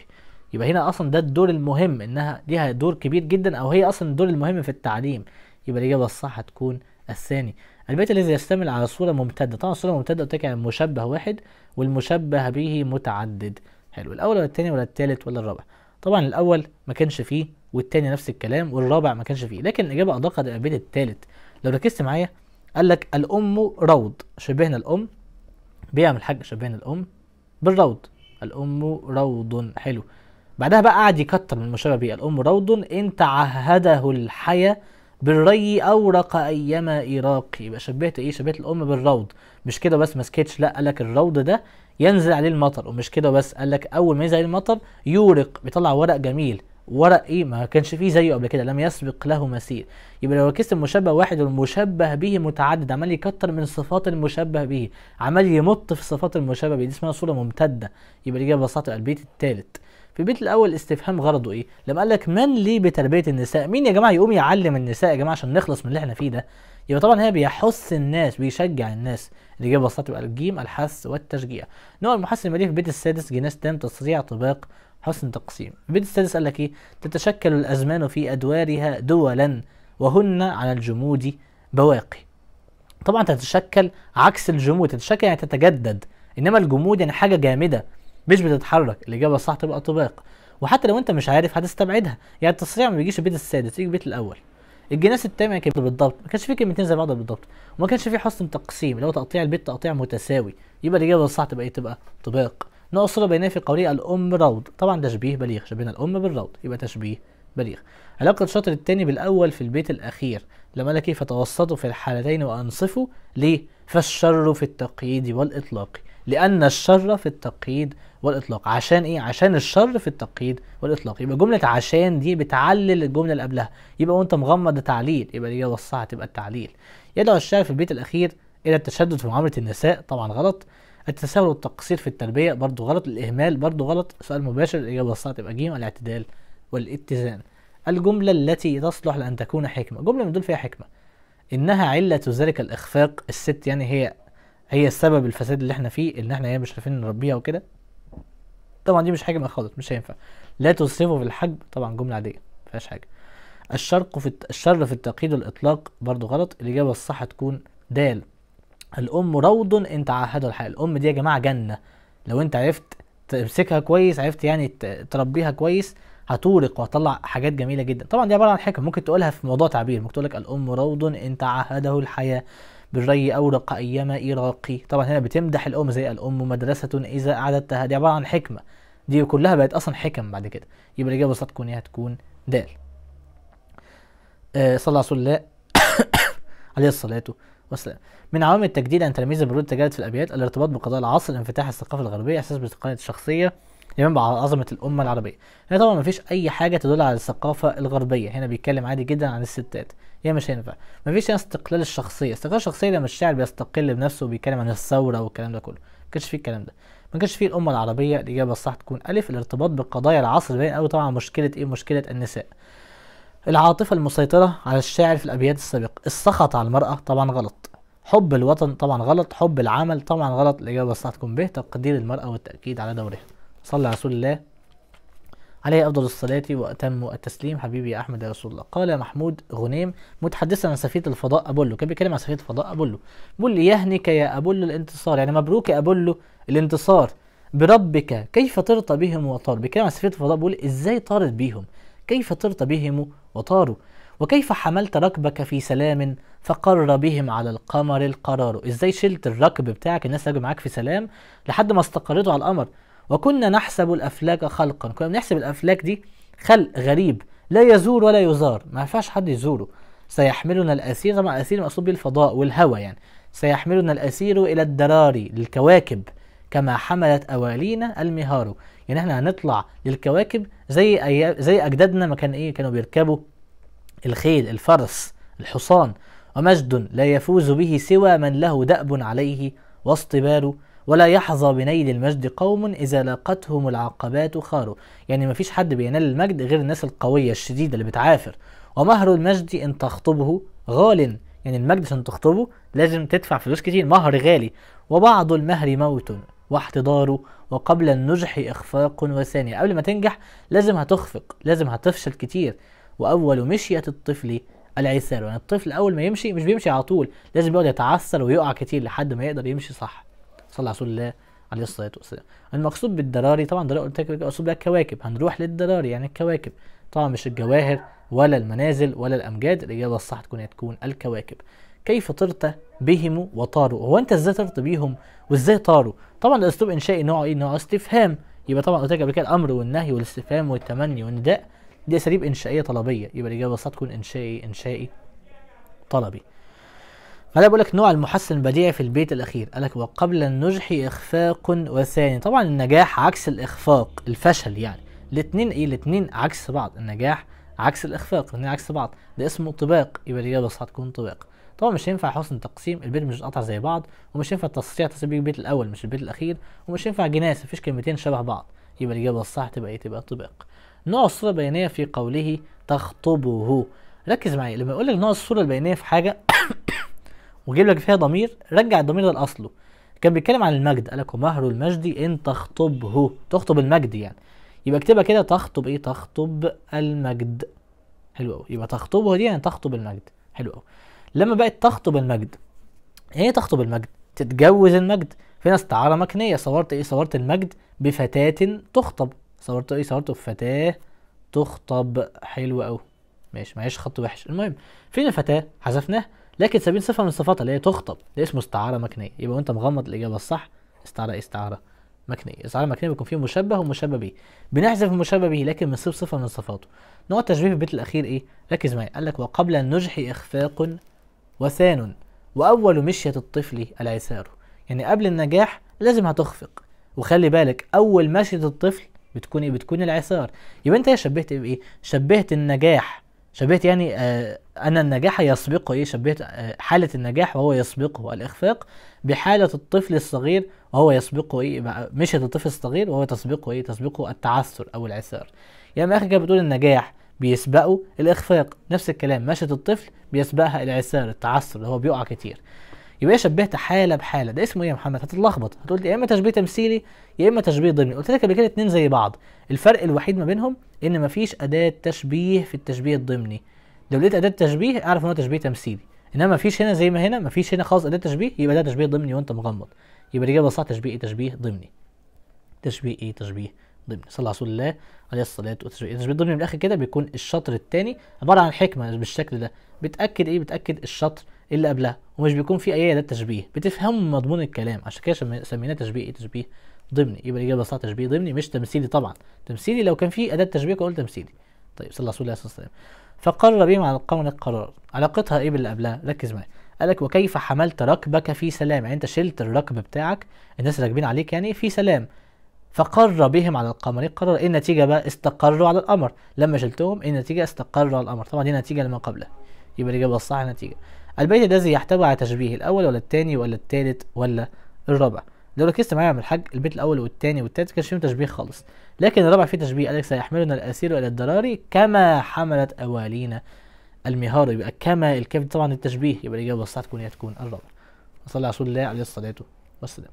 يبقى هنا أصلا ده الدور المهم إنها ليها دور كبير جدا أو هي أصلا الدور المهم في التعليم يبقى الإجابة الصح هتكون الثاني البيت الذي يشتمل على صورة ممتدة طبعا الصورة الممتدة قلت لك يعني مشبه واحد والمشبه به متعدد حلو الأول ولا الثاني ولا الثالث ولا الرابع طبعا الأول ما كانش فيه والتاني نفس الكلام والرابع ما كانش فيه لكن الاجابه ادق ده البيت التالت لو ركزت معايا قال لك الام روض شبهنا الام بيعمل حاجه شبهنا الام بالروض الام روض حلو بعدها بقى قعد يكتر من المشابه بيه الام روض ان تعهده الحيا بالري اورق ايما ايراق يبقى شبهت ايه شبهت الام بالروض مش كده بس ما سكتش لا قال لك الروض ده ينزل عليه المطر ومش كده بس لك اول ما ينزل عليه المطر يورق بيطلع ورق جميل ورق ايه ما كانش فيه زيه قبل كده لم يسبق له مثيل يبقى لو ركزت المشبه واحد والمشبه به متعدد عمال يكتر من صفات المشبه به عمال يمط في صفات المشبه به دي اسمها صوره ممتده يبقى الاجابه ببساطه البيت الثالث في البيت الاول استفهام غرضه ايه لما قال لك من لي بتربيه النساء مين يا جماعه يقوم يعلم النساء يا جماعه عشان نخلص من اللي احنا فيه ده يبقى طبعا هي بيحث الناس بيشجع الناس الاجابه ببساطه يبقى الجيم الحث والتشجيع نوع المحسن المالي في البيت السادس جناس تام تستطيع طباق حسن تقسيم البيت السادس قال لك ايه تتشكل الازمان في ادوارها دولا وهن على الجمود بواقي طبعا تتشكل عكس الجمود تتشكل يعني تتجدد انما الجمود يعني حاجه جامده مش بتتحرك الاجابه الصح تبقى طباق وحتى لو انت مش عارف هتستبعدها يعني التصريع ما بيجيش البيت السادس يجي البيت الاول الجناس التامع كان بالضبط ما كانش فيه كلمتين زي بعض بالضبط وما كانش فيه حسن تقسيم اللي هو تقطيع البيت تقطيع متساوي يبقى الاجابه الصح تبقى ايه تبقى طباق نقصر بينها في قوله الأم روض طبعا تشبيه بليغ شبهنا الأم بالروض يبقى تشبيه بليغ علاقة الشطر الثاني بالأول في البيت الأخير لما لك فتوسطوا في الحالتين وأنصفوا ليه؟ فالشر في التقييد والإطلاق لأن الشر في التقييد والإطلاق عشان إيه؟ عشان الشر في التقييد والإطلاق يبقى جملة عشان دي بتعلل الجملة اللي قبلها يبقى وأنت مغمض تعليل يبقى دي وصعت تبقى التعليل يدعو الشاعر في البيت الأخير إلى التشدد في معاملة النساء طبعا غلط التساهل والتقصير في التربيه برضه غلط الاهمال برضه غلط سؤال مباشر الاجابه الصح تبقى ج الاعتدال والاتزان الجمله التي تصلح لان تكون حكمه جمله من دول فيها حكمه انها عله ذلك الاخفاق الست يعني هي هي السبب الفساد اللي احنا فيه ان احنا هي إيه، مش عارفين نربيها وكده طبعا دي مش حاجه خالص مش هينفع لا تصرفوا في الحجب طبعا جمله عاديه ما فيهاش حاجه الشرق في الشر في التقييد والاطلاق برضو غلط الاجابه الصح تكون د الام روض ان تعهدوا الحياة الام دي يا جماعه جنه لو انت عرفت تمسكها كويس عرفت يعني تربيها كويس هتورق وهتطلع حاجات جميله جدا طبعا دي عباره عن حكم ممكن تقولها في موضوع تعبير ممكن تقول لك الام روض ان تعهده الحياه بالري اورق ايام اراقي طبعا هنا بتمدح الام زي الام مدرسه اذا اعددتها دي عباره عن حكمه دي كلها بقت اصلا حكم بعد كده يبقى الاجابه صادقه إيه؟ ان هي هتكون دال آه صلى رسول الله عليه الصلاه والسلام من عوامل التجديد عن تلاميذ البرود تجلت في الابيات الارتباط بقضايا العصر انفتاح الثقافه الغربيه احساس بتقنيه الشخصيه يمن على عظمه الامه العربيه هنا طبعا مفيش اي حاجه تدل على الثقافه الغربيه هنا بيتكلم عادي جدا عن الستات هي مش هينفع مفيش هنا يعني استقلال الشخصيه استقلال الشخصيه لما الشاعر بيستقل بنفسه وبيتكلم عن الثوره والكلام ده كله ما كانش فيه الكلام ده ما كانش فيه الامه العربيه الاجابه الصح تكون الف الارتباط بقضايا العصر باين قوي طبعا مشكله ايه مشكله النساء العاطفه المسيطره على الشاعر في الابيات السابقه السخط على المراه طبعا غلط حب الوطن طبعا غلط حب العمل طبعا غلط الإجابة الصح تكون به تقدير المرأة والتأكيد على دورها صلى رسول الله عليه أفضل الصلاة وأتم التسليم حبيبي يا أحمد يا رسول الله قال محمود غنيم متحدثا عن سفينة الفضاء أبولو كان بيتكلم عن سفينة الفضاء أبولو بيقول لي يهنك يا أبولو الانتصار يعني مبروك يا أبولو الانتصار بربك كيف طرت بهم وطاروا بيتكلم عن سفينة الفضاء بيقول إزاي طارت بيهم كيف طرت بهم وطاروا وكيف حملت ركبك في سلام فقر بهم على القمر القرار ازاي شلت الركب بتاعك الناس تجوا معاك في سلام لحد ما استقريتوا على القمر وكنا نحسب الافلاك خلقا كنا بنحسب الافلاك دي خلق غريب لا يزور ولا يزار ما ينفعش حد يزوره سيحملنا الاسير طبعا الاسير مقصود به الفضاء والهوى يعني سيحملنا الاسير الى الدراري للكواكب كما حملت اوالينا المهار يعني احنا هنطلع للكواكب زي زي اجدادنا ما كان ايه كانوا بيركبوا الخيل الفرس الحصان ومجد لا يفوز به سوى من له دأب عليه واصطبار ولا يحظى بنيل المجد قوم إذا لاقتهم العقبات خاروا يعني مفيش حد بينال المجد غير الناس القوية الشديدة اللي بتعافر ومهر المجد إن تخطبه غال يعني المجد عشان تخطبه لازم تدفع فلوس كتير مهر غالي وبعض المهر موت واحتضاره وقبل النجح إخفاق وثانية قبل ما تنجح لازم هتخفق لازم هتفشل كتير واول مشيه الطفل العسال يعني الطفل اول ما يمشي مش بيمشي على طول لازم يقعد يتعثر ويقع كتير لحد ما يقدر يمشي صح صلى رسول الله عليه الصلاه والسلام المقصود بالدراري طبعا دراري قلت لك المقصود الكواكب هنروح للدراري يعني الكواكب طبعا مش الجواهر ولا المنازل ولا الامجاد الاجابه الصح تكون تكون الكواكب كيف طرت بهم وطاروا هو انت ازاي طرت بيهم وازاي طاروا طبعا الاسلوب انشائي نوعه ايه نوعه استفهام يبقى طبعا قلت لك قبل كده الامر والنهي والاستفهام والتمني والنداء دي اساليب انشائيه طلبيه يبقى الاجابه الصح تكون انشائي انشائي طلبي بعدها بيقول لك نوع المحسن البديع في البيت الاخير قال لك وقبل النجح اخفاق وثاني طبعا النجاح عكس الاخفاق الفشل يعني الاثنين ايه الاثنين عكس بعض النجاح عكس الاخفاق الاثنين عكس بعض ده اسمه طباق يبقى الاجابه الصح تكون طباق طبعا مش هينفع حسن تقسيم البيت مش قطع زي بعض ومش هينفع تصريع تسبيق البيت الاول مش البيت الاخير ومش هينفع جناس مفيش كلمتين شبه بعض يبقى الاجابه الصح تبقى ايه تبقى طباق نوع الصورة البيانية في قوله تخطبه ركز معايا لما يقول لك نوع الصورة البيانية في حاجة وجيب لك فيها ضمير رجع الضمير ده لأصله كان بيتكلم عن المجد قال لك ومهر المجد ان تخطبه تخطب المجد يعني يبقى اكتبها كده تخطب ايه تخطب المجد حلو قوي يبقى تخطبه دي يعني تخطب المجد حلو قوي لما بقت تخطب المجد يعني ايه تخطب المجد تتجوز المجد في ناس استعاره مكنيه صورت ايه صورت المجد بفتاه تخطب صورته ايه صورته فتاة تخطب حلو قوي ماشي معيش خط وحش المهم فين الفتاة حذفناه لكن سابين صفة من صفاتها اللي هي تخطب ده اسمه استعارة مكنية يبقى وانت مغمض الإجابة الصح استعارة ايه استعارة مكنية استعارة مكنية بيكون فيه مشبه ومشبه به بنحذف المشبه به لكن بنسيب صفة من صفاته نوع تشبيه في البيت الأخير إيه ركز معايا قال لك وقبل النجح إخفاق وثان وأول مشية الطفل العثار يعني قبل النجاح لازم هتخفق وخلي بالك أول مشية الطفل بتكون ايه بتكون العثار يبقى انت شبهت بايه شبهت النجاح شبهت يعني آه أن النجاح يسبقه إيه شبهت آه حالة النجاح وهو يسبقه الإخفاق بحالة الطفل الصغير وهو يسبقه إيه مشيت الطفل الصغير وهو تسبقه إيه تسبقه التعثر أو العثار يعني آخر كده بتقول النجاح بيسبقه الإخفاق نفس الكلام مشيت الطفل بيسبقها العثار التعثر اللي هو بيقع كتير يبقى ايه شبهت حاله بحاله ده اسمه ايه يا محمد هتتلخبط هتقول لي يا اما تشبيه تمثيلي يا اما تشبيه ضمني قلت لك قبل كده اتنين زي بعض الفرق الوحيد ما بينهم ان مفيش اداه تشبيه في التشبيه الضمني لو لقيت اداه تشبيه اعرف ان هو تشبيه تمثيلي انما مفيش هنا زي ما هنا مفيش هنا خالص اداه تشبيه يبقى ده تشبيه ضمني وانت مغمض يبقى الاجابه الصح تشبيه ايه تشبيه ضمني تشبيه ايه تشبيه ضمني صلى على رسول الله عليه الصلاه والتشبيه يعني التشبيه الضمني من الاخر كده بيكون الشطر الثاني عباره عن حكمه بالشكل ده بتاكد ايه بتاكد الشطر اللي قبلها ومش بيكون في اي اداه تشبيه بتفهموا مضمون الكلام عشان كده سميناه تشبيه ايه تشبيه ضمني يبقى الاجابه صح تشبيه ضمني مش تمثيلي طبعا تمثيلي لو كان في اداه تشبيه اقول تمثيلي طيب صلى الله عليه وسلم فقرر بهم على القمر القرار علاقتها ايه باللي قبلها ركز معايا قال لك وكيف حملت ركبك في سلام يعني انت شلت الركب بتاعك الناس راكبين عليك يعني في سلام فقر بهم على القمر إيه قرر ايه النتيجه بقى استقروا على الامر لما شلتهم ايه النتيجه استقروا على الامر طبعا دي نتيجه لما قبلها يبقى الاجابه الصح نتيجه البيت الذي يحتوي على تشبيه الأول ولا الثاني ولا الثالث ولا الرابع لو ركزت معايا من الحاج البيت الأول والثاني والثالث كانش فيهم تشبيه خالص لكن الرابع فيه تشبيه قالك سيحملنا الأسير إلى الدراري كما حملت أوالينا المهار يبقى كما الكاف طبعا التشبيه يبقى الإجابة الصح تكون هي تكون الرابع صلى على رسول الله عليه الصلاة والسلام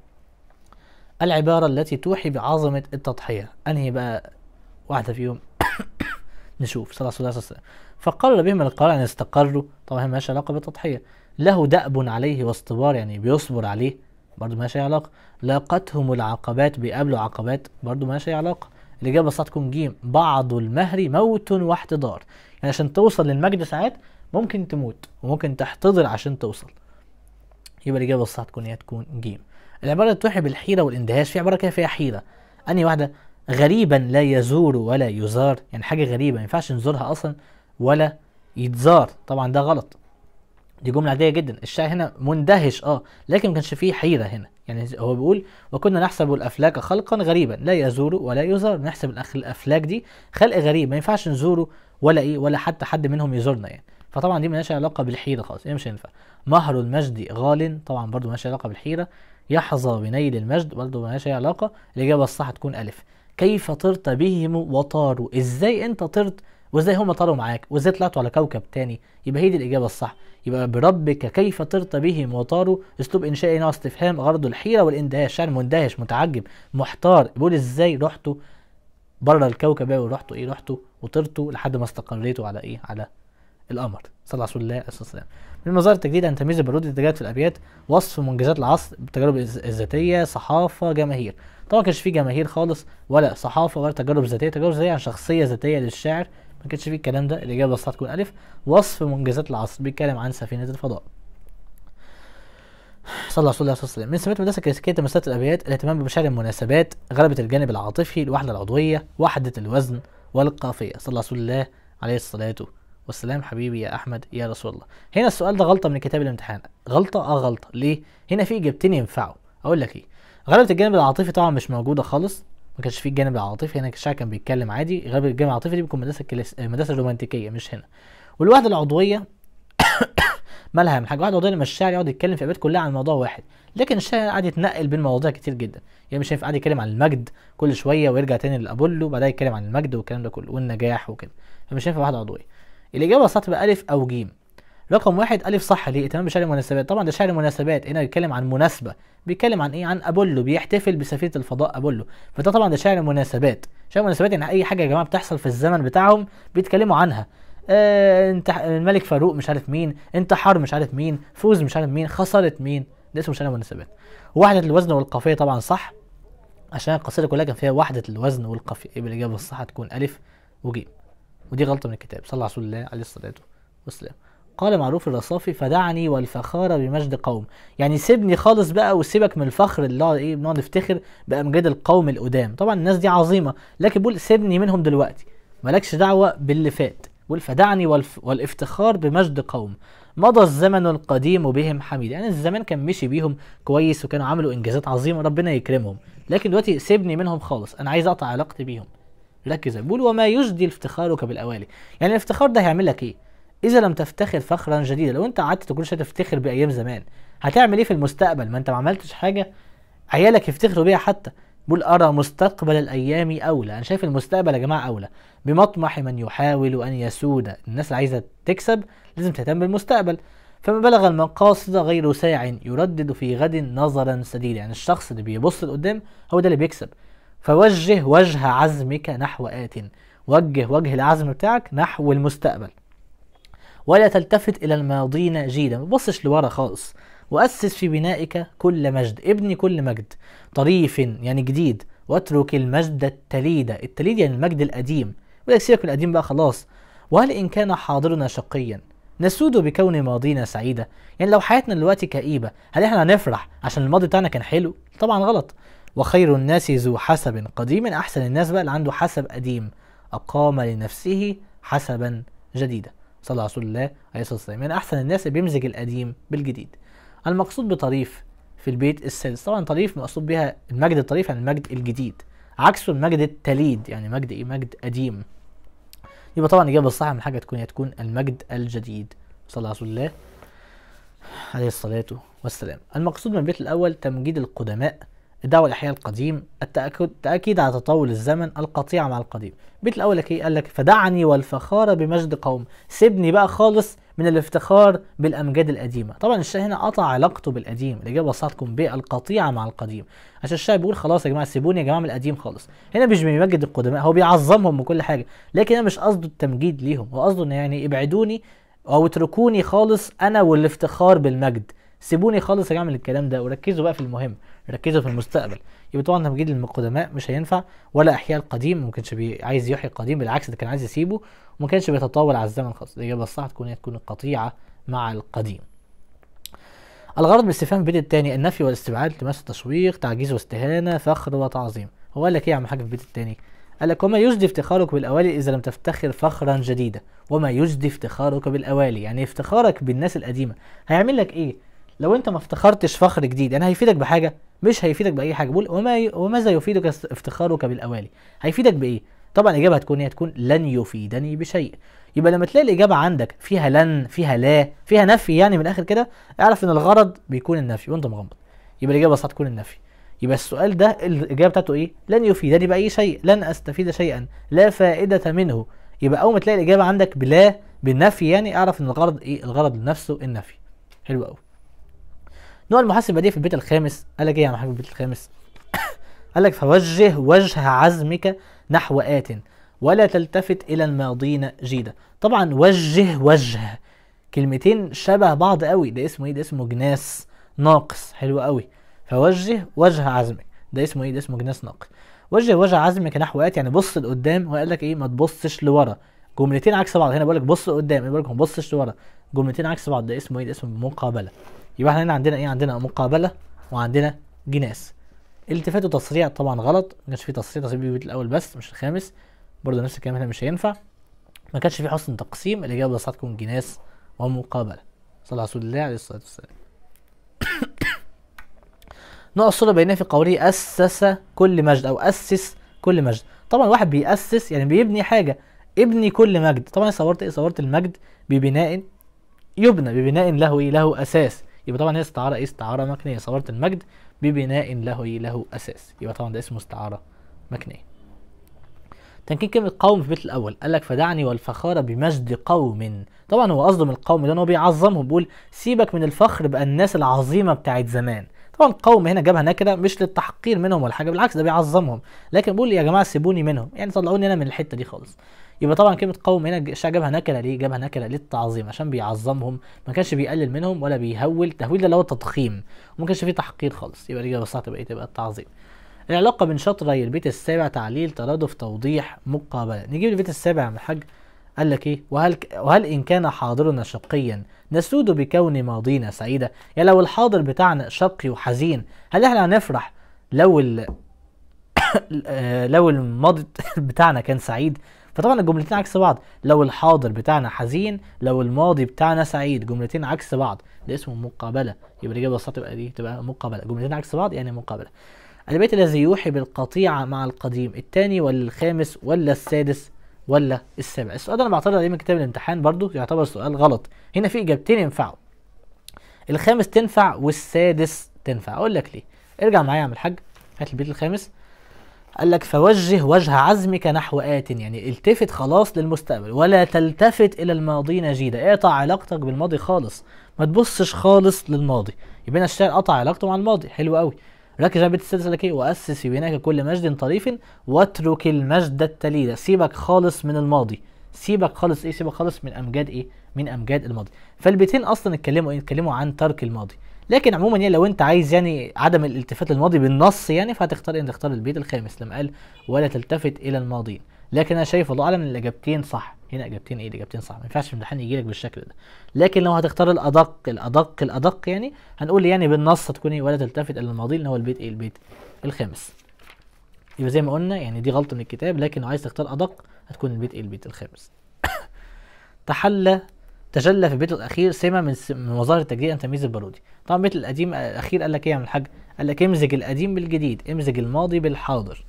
العبارة التي توحي بعظمة التضحية أنهي بقى واحدة فيهم نشوف صلى الله عليه وسلم فقرر بهم القرار أن استقروا طبعا مالهاش علاقة بالتضحية له دأب عليه واصطبار يعني بيصبر عليه برضه مالهاش أي علاقة لاقتهم العقبات بيقابلوا عقبات برضه مالهاش أي علاقة الإجابة الصح تكون جيم بعض المهر موت واحتضار يعني عشان توصل للمجد ساعات ممكن تموت وممكن تحتضر عشان توصل يبقى الإجابة الصح تكون هي تكون جيم العبارة اللي توحي بالحيرة والاندهاش في عبارة كده فيها حيرة أنهي واحدة غريبا لا يزور ولا يزار يعني حاجة غريبة ما ينفعش نزورها أصلا ولا يتزار طبعا ده غلط دي جملة عادية جدا الشاعر هنا مندهش اه لكن ما كانش فيه حيرة هنا يعني هو بيقول وكنا نحسب الأفلاك خلقا غريبا لا يزور ولا يزار نحسب الأفلاك دي خلق غريب ما ينفعش نزوره ولا إيه ولا حتى حد منهم يزورنا يعني فطبعا دي مالهاش علاقة بالحيرة خالص إيه مش هينفع مهر المجد غال طبعا برضو مالهاش علاقة بالحيرة يحظى بنيل المجد برضو مالهاش علاقة الإجابة الصح تكون ألف كيف طرت بهم وطاروا ازاي انت طرت وازاي هم طاروا معاك وازاي طلعتوا على كوكب تاني يبقى هي دي الاجابه الصح يبقى بربك كيف طرت بهم وطاروا اسلوب انشائي نوع استفهام غرضه الحيره والاندهاش شعر مندهش متعجب محتار بيقول ازاي رحتوا بره الكوكب بقى ورحتوا ايه رحتوا وطرتوا لحد ما استقريتوا على ايه على القمر صلى الله عليه وسلم والسلام من مظاهر التجديد ان تمييز البرود الدجاجات في الابيات وصف منجزات العصر بتجارب الذاتيه صحافه جماهير طبعا كانش فيه جماهير خالص ولا صحافه ولا تجارب ذاتيه تجارب ذاتيه عن يعني شخصيه ذاتيه للشاعر ما كانش فيه الكلام ده الاجابه بس تكون الف وصف منجزات العصر بيتكلم عن سفينه الفضاء صلى الله عليه وسلم من سمات المدرسه الكلاسيكيه تمثلت الابيات الاهتمام بمشاعر المناسبات غلبه الجانب العاطفي الوحده العضويه وحده الوزن والقافيه صلى رسول الله عليه الصلاه والسلام حبيبي يا احمد يا رسول الله هنا السؤال ده غلطه من كتاب الامتحان غلطه اه غلطه ليه هنا في اجابتين ينفعوا اقول لك ايه غلبة الجانب العاطفي طبعا مش موجودة خالص ما كانش فيه الجانب العاطفي هنا الشعر كان بيتكلم عادي غالبا الجانب العاطفي دي بتكون مدرسة كلس... آه، مدرسة رومانتيكية مش هنا والوحدة العضوية مالها من حاجة واحدة العضوية لما الشاعر يقعد يتكلم في ابيات كلها عن موضوع واحد لكن الشاعر قاعد يتنقل بين مواضيع كتير جدا يعني مش هينفع قاعد يتكلم عن المجد كل شوية ويرجع تاني لأبولو وبعدها يتكلم عن المجد والكلام ده كله والنجاح وكده فمش هينفع واحدة عضوية الإجابة صح بألف أو جيم رقم واحد ألف صح ليه اهتمام بشعر المناسبات طبعا ده شعر المناسبات هنا بيتكلم عن مناسبة بيتكلم عن إيه عن أبولو بيحتفل بسفينة الفضاء أبولو فده طبعا ده شعر المناسبات شعر المناسبات يعني أي حاجة يا جماعة بتحصل في الزمن بتاعهم بيتكلموا عنها آه انت الملك فاروق مش عارف مين انتحار مش عارف مين فوز مش عارف مين خسرت مين ده اسمه شعر المناسبات وحدة الوزن والقافية طبعا صح عشان القصيدة كلها كان فيها وحدة الوزن والقافية يبقى الإجابة الصح تكون ألف وجيم ودي غلطة من الكتاب صلى على رسول الله عليه الصلاة والسلام قال معروف الرصافي فدعني والفخار بمجد قوم يعني سيبني خالص بقى وسيبك من الفخر اللي ايه بنقعد نفتخر بامجاد القوم القدام طبعا الناس دي عظيمه لكن بيقول سيبني منهم دلوقتي مالكش دعوه باللي فات بيقول فدعني والف والافتخار بمجد قوم مضى الزمن القديم بهم حميد يعني الزمان كان مشي بيهم كويس وكانوا عملوا انجازات عظيمه ربنا يكرمهم لكن دلوقتي سيبني منهم خالص انا عايز اقطع علاقتي بيهم ركز بيقول وما يجدي افتخارك بالاوالي يعني الافتخار ده هيعمل لك ايه اذا لم تفتخر فخرا جديدا لو انت قعدت شويه تفتخر بايام زمان هتعمل ايه في المستقبل ما انت ما عملتش حاجه عيالك يفتخروا بيها حتى بقول ارى مستقبل الايام اولى انا شايف المستقبل يا جماعه اولى بمطمح من يحاول ان يسود الناس اللي عايزه تكسب لازم تهتم بالمستقبل فما بلغ المقاصد غير ساع يردد في غد نظرا سديدا يعني الشخص اللي بيبص لقدام هو ده اللي بيكسب فوجه وجه عزمك نحو آت وجه وجه العزم بتاعك نحو المستقبل ولا تلتفت إلى الماضين جيدا ما تبصش لورا خالص وأسس في بنائك كل مجد ابني كل مجد طريف يعني جديد واترك المجد التليد التليد يعني المجد القديم ولا سيبك من القديم بقى خلاص وهل إن كان حاضرنا شقيا نسود بكون ماضينا سعيدة يعني لو حياتنا دلوقتي كئيبة هل احنا هنفرح عشان الماضي بتاعنا كان حلو طبعا غلط وخير الناس ذو حسب قديم أحسن الناس بقى اللي عنده حسب قديم أقام لنفسه حسبا جديدا صلى رسول الله عليه الصلاة والسلام يعني أحسن الناس اللي بيمزج القديم بالجديد المقصود بطريف في البيت السادس طبعا طريف مقصود بها المجد الطريف يعني المجد الجديد عكسه المجد التليد يعني مجد ايه مجد قديم يبقى طبعا الإجابة الصح من حاجة تكون هي تكون المجد الجديد صلى رسول الله عليه الصلاة والسلام المقصود من البيت الأول تمجيد القدماء الدعوة الإحياء القديم التأكد تأكيد على تطاول الزمن القطيع مع القديم البيت الأول لك إيه؟ قال لك فدعني والفخار بمجد قوم سيبني بقى خالص من الافتخار بالأمجاد القديمة طبعا الشاه هنا قطع علاقته بالقديم اللي جاب بصاتكم بالقطيعة مع القديم عشان الشاه بيقول خلاص يا جماعة سيبوني يا جماعة من القديم خالص هنا مش بيمجد القدماء هو بيعظمهم وكل حاجة لكن أنا مش قصده التمجيد ليهم هو قصده يعني ابعدوني أو اتركوني خالص أنا والافتخار بالمجد سيبوني خالص اجي اعمل الكلام ده وركزوا بقى في المهم ركزوا في المستقبل يبقى طبعا تمجيد للقدماء مش هينفع ولا احياء القديم ما كانش عايز يحيي القديم بالعكس ده كان عايز يسيبه وما كانش بيتطاول على الزمن خالص الاجابه الصح تكون هي تكون القطيعه مع القديم الغرض من استفهام البيت الثاني النفي والاستبعاد تماس تشويق تعجيز واستهانه فخر وتعظيم هو قال لك ايه يا عم حاج في البيت الثاني قال لك وما يجدي افتخارك بالاوالي اذا لم تفتخر فخرا جديدا وما يجدي افتخارك بالاوالي يعني افتخارك بالناس القديمه هيعمل لك ايه لو انت ما افتخرتش فخر جديد انا يعني هيفيدك بحاجه مش هيفيدك باي حاجه بقول وما وماذا يفيدك افتخارك بالاوالي هيفيدك بايه طبعا الاجابه هتكون ايه هتكون لن يفيدني بشيء يبقى لما تلاقي الاجابه عندك فيها لن فيها لا فيها نفي يعني من الاخر كده اعرف ان الغرض بيكون النفي وانت مغمض يبقى الاجابه صح هتكون النفي يبقى السؤال ده الاجابه بتاعته ايه لن يفيدني باي شيء لن استفيد شيئا لا فائده منه يبقى اول ما تلاقي الاجابه عندك بلا بالنفي يعني اعرف ان الغرض ايه الغرض نفسه النفي حلو قوي نوع المحاسب دي في البيت الخامس قال لك ايه يا محاسب البيت الخامس قال لك فوجه وجه عزمك نحو آت ولا تلتفت إلى الماضين جيدا طبعا وجه وجه كلمتين شبه بعض قوي ده اسمه ايه ده اسمه جناس ناقص حلو قوي فوجه وجه عزمك ده اسمه ايه ده اسمه جناس ناقص وجه وجه عزمك نحو آت يعني بص لقدام وقال لك ايه ما تبصش لورا جملتين عكس بعض هنا بقول لك بص لقدام هنا بقول لك ما تبصش لورا جملتين عكس بعض ده اسمه ايه ده اسمه مقابله يبقى احنا هنا عندنا ايه عندنا مقابله وعندنا جناس التفات وتصريع طبعا غلط ما كانش فيه تصريع تصريع بيت الاول بس مش الخامس برضه نفس الكلام هنا مش هينفع ما كانش فيه حسن تقسيم الاجابه الصح تكون جناس ومقابله صلى رسول الله عليه الصلاه والسلام نقص صوره بيننا في قوله أسس كل مجد أو أسس كل مجد طبعا واحد بيأسس يعني بيبني حاجة ابني كل مجد طبعا صورت ايه صورت المجد ببناء يبنى ببناء له ايه له أساس يبقى طبعا هي استعاره ايه استعاره مكنيه صورت المجد ببناء له له اساس يبقى طبعا ده اسمه استعاره مكنيه تنكين كلمة قوم في البيت الأول قال لك فدعني والفخار بمجد قوم طبعا هو قصده من القوم ده إن هو بيعظمهم بيقول سيبك من الفخر بقى الناس العظيمة بتاعت زمان طبعا قوم هنا جابها نكره مش للتحقير منهم ولا حاجه بالعكس ده بيعظمهم لكن بيقول يا جماعه سيبوني منهم يعني طلعوني هنا من الحته دي خالص يبقى طبعا كلمه قوم هنا جابها نكره ليه جابها نكره للتعظيم عشان بيعظمهم ما كانش بيقلل منهم ولا بيهول تهويل ده اللي هو التضخيم وما كانش فيه تحقير خالص يبقى الاجابه الصح تبقى ايه تبقى التعظيم العلاقه بين شطري البيت السابع تعليل ترادف توضيح مقابله نجيب البيت السابع يا حاج قال لك ايه وهل وهل ان كان حاضرنا شقيا نسود بكون ماضينا سعيدا يا لو الحاضر بتاعنا شقي وحزين هل احنا هنفرح لو ال... لو الماضي بتاعنا كان سعيد فطبعا الجملتين عكس بعض لو الحاضر بتاعنا حزين لو الماضي بتاعنا سعيد جملتين عكس بعض ده اسمه مقابله يبقى الاجابه الصح تبقى دي تبقى مقابله جملتين عكس بعض يعني مقابله البيت الذي يوحي بالقطيعه مع القديم الثاني ولا الخامس ولا السادس ولا السابع السؤال ده انا بعترض عليه من كتاب الامتحان برضو يعتبر سؤال غلط هنا في اجابتين ينفعوا الخامس تنفع والسادس تنفع اقول لك ليه ارجع معايا يا عم الحاج هات البيت الخامس قال لك فوجه وجه عزمك نحو آت يعني التفت خلاص للمستقبل ولا تلتفت إلى الماضي نجيدا اقطع علاقتك بالماضي خالص ما تبصش خالص للماضي يبقى أنا الشاعر قطع علاقته مع الماضي حلو قوي ركز بيت السلسلة ايه وأسس بناك كل مجد طريف واترك المجد التليد سيبك خالص من الماضي سيبك خالص ايه سيبك خالص من امجاد ايه من امجاد الماضي فالبيتين اصلا اتكلموا ايه اتكلموا عن ترك الماضي لكن عموما يعني لو انت عايز يعني عدم الالتفات للماضي بالنص يعني فهتختار إيه؟ ان تختار البيت الخامس لما قال ولا تلتفت الى الماضي لكن انا شايف الله اعلم ان الاجابتين صح هنا اجابتين ايه الاجابتين صح ما ينفعش الامتحان يجي لك بالشكل ده لكن لو هتختار الادق الادق الادق يعني هنقول يعني بالنص هتكون ولا تلتفت الى الماضي اللي هو البيت ايه البيت الخامس يبقى زي ما قلنا يعني دي غلطه من الكتاب لكن لو عايز تختار ادق هتكون البيت ايه البيت الخامس تحلى تجلى في البيت الاخير سمه من من مظاهر التجديد ان تمييز البارودي طبعا البيت القديم الاخير قال لك ايه يا عم الحاج قال لك امزج القديم بالجديد امزج الماضي بالحاضر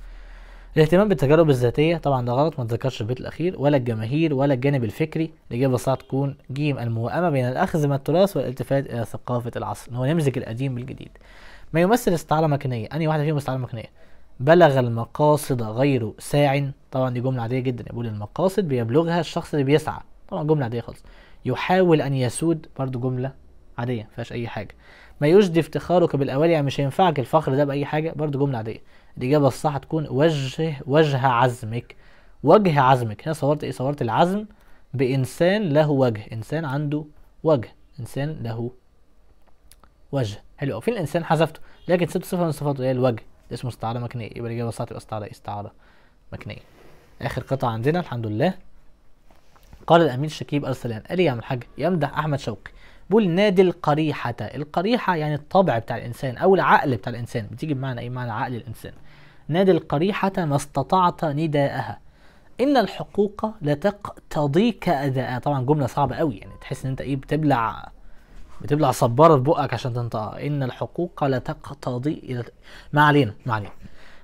الاهتمام بالتجارب الذاتية طبعا ده غلط ما تذكرش البيت الأخير ولا الجماهير ولا الجانب الفكري الإجابة الصح تكون جيم الموائمة بين الأخذ من التراث والالتفات إلى ثقافة العصر إن هو يمزج القديم بالجديد ما يمثل استعارة مكنية أنهي واحدة فيهم استعارة مكنية بلغ المقاصد غير ساع طبعا دي جملة عادية جدا يقول المقاصد بيبلغها الشخص اللي بيسعى طبعا جملة عادية خالص يحاول أن يسود برضو جملة عادية فيهاش أي حاجة ما يجدي افتخارك بالأوالي يعني مش هينفعك الفخر ده بأي حاجة برضو جملة عادية الاجابه الصح تكون وجه وجه عزمك وجه عزمك هنا صورت ايه صورت العزم بانسان له وجه انسان عنده وجه انسان له وجه حلو قوي في الانسان حذفته لكن سبت صفه من صفاته هي إيه؟ الوجه اسمه استعاره مكنيه يبقى الاجابه الصح تبقى استعاره إيه؟ استعاره مكنيه اخر قطعه عندنا الحمد لله قال الامين شكيب ارسلان قال يا عم الحاج يمدح احمد شوقي بيقول نادي القريحه القريحه يعني الطبع بتاع الانسان او العقل بتاع الانسان بتيجي بمعنى ايه معنى عقل الانسان نادي القريحة ما استطعت نداءها إن الحقوق لتقتضيك أداء طبعا جملة صعبة قوي يعني تحس إن أنت إيه بتبلع بتبلع صبارة في بقك عشان تنطقها إن الحقوق لتقتضي ما علينا ما علينا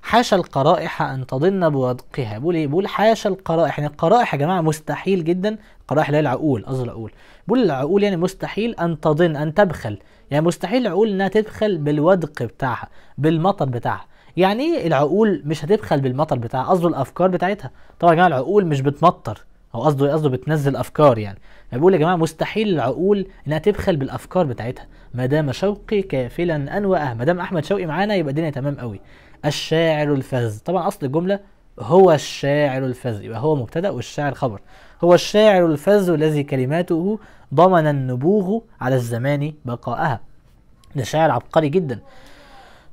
حاشا القرائح أن تضن بودقها بيقول إيه بيقول حاشا القرائح يعني القرائح يا جماعة مستحيل جدا القرائح اللي هي العقول قصدي العقول بيقول العقول يعني مستحيل أن تضن أن تبخل يعني مستحيل العقول إنها تبخل بالودق بتاعها بالمطر بتاعها يعني ايه العقول مش هتبخل بالمطر بتاعها قصده الافكار بتاعتها طبعا يا جماعه العقول مش بتمطر او قصده إيه؟ قصده بتنزل افكار يعني بيقول يا جماعه مستحيل العقول انها تبخل بالافكار بتاعتها ما دام شوقي كافلا انواءه ما دام احمد شوقي معانا يبقى الدنيا تمام قوي الشاعر الفذ طبعا اصل الجمله هو الشاعر الفذ يبقى هو مبتدا والشاعر خبر هو الشاعر الفذ الذي كلماته ضمن النبوغ على الزمان بقاءها ده شاعر عبقري جدا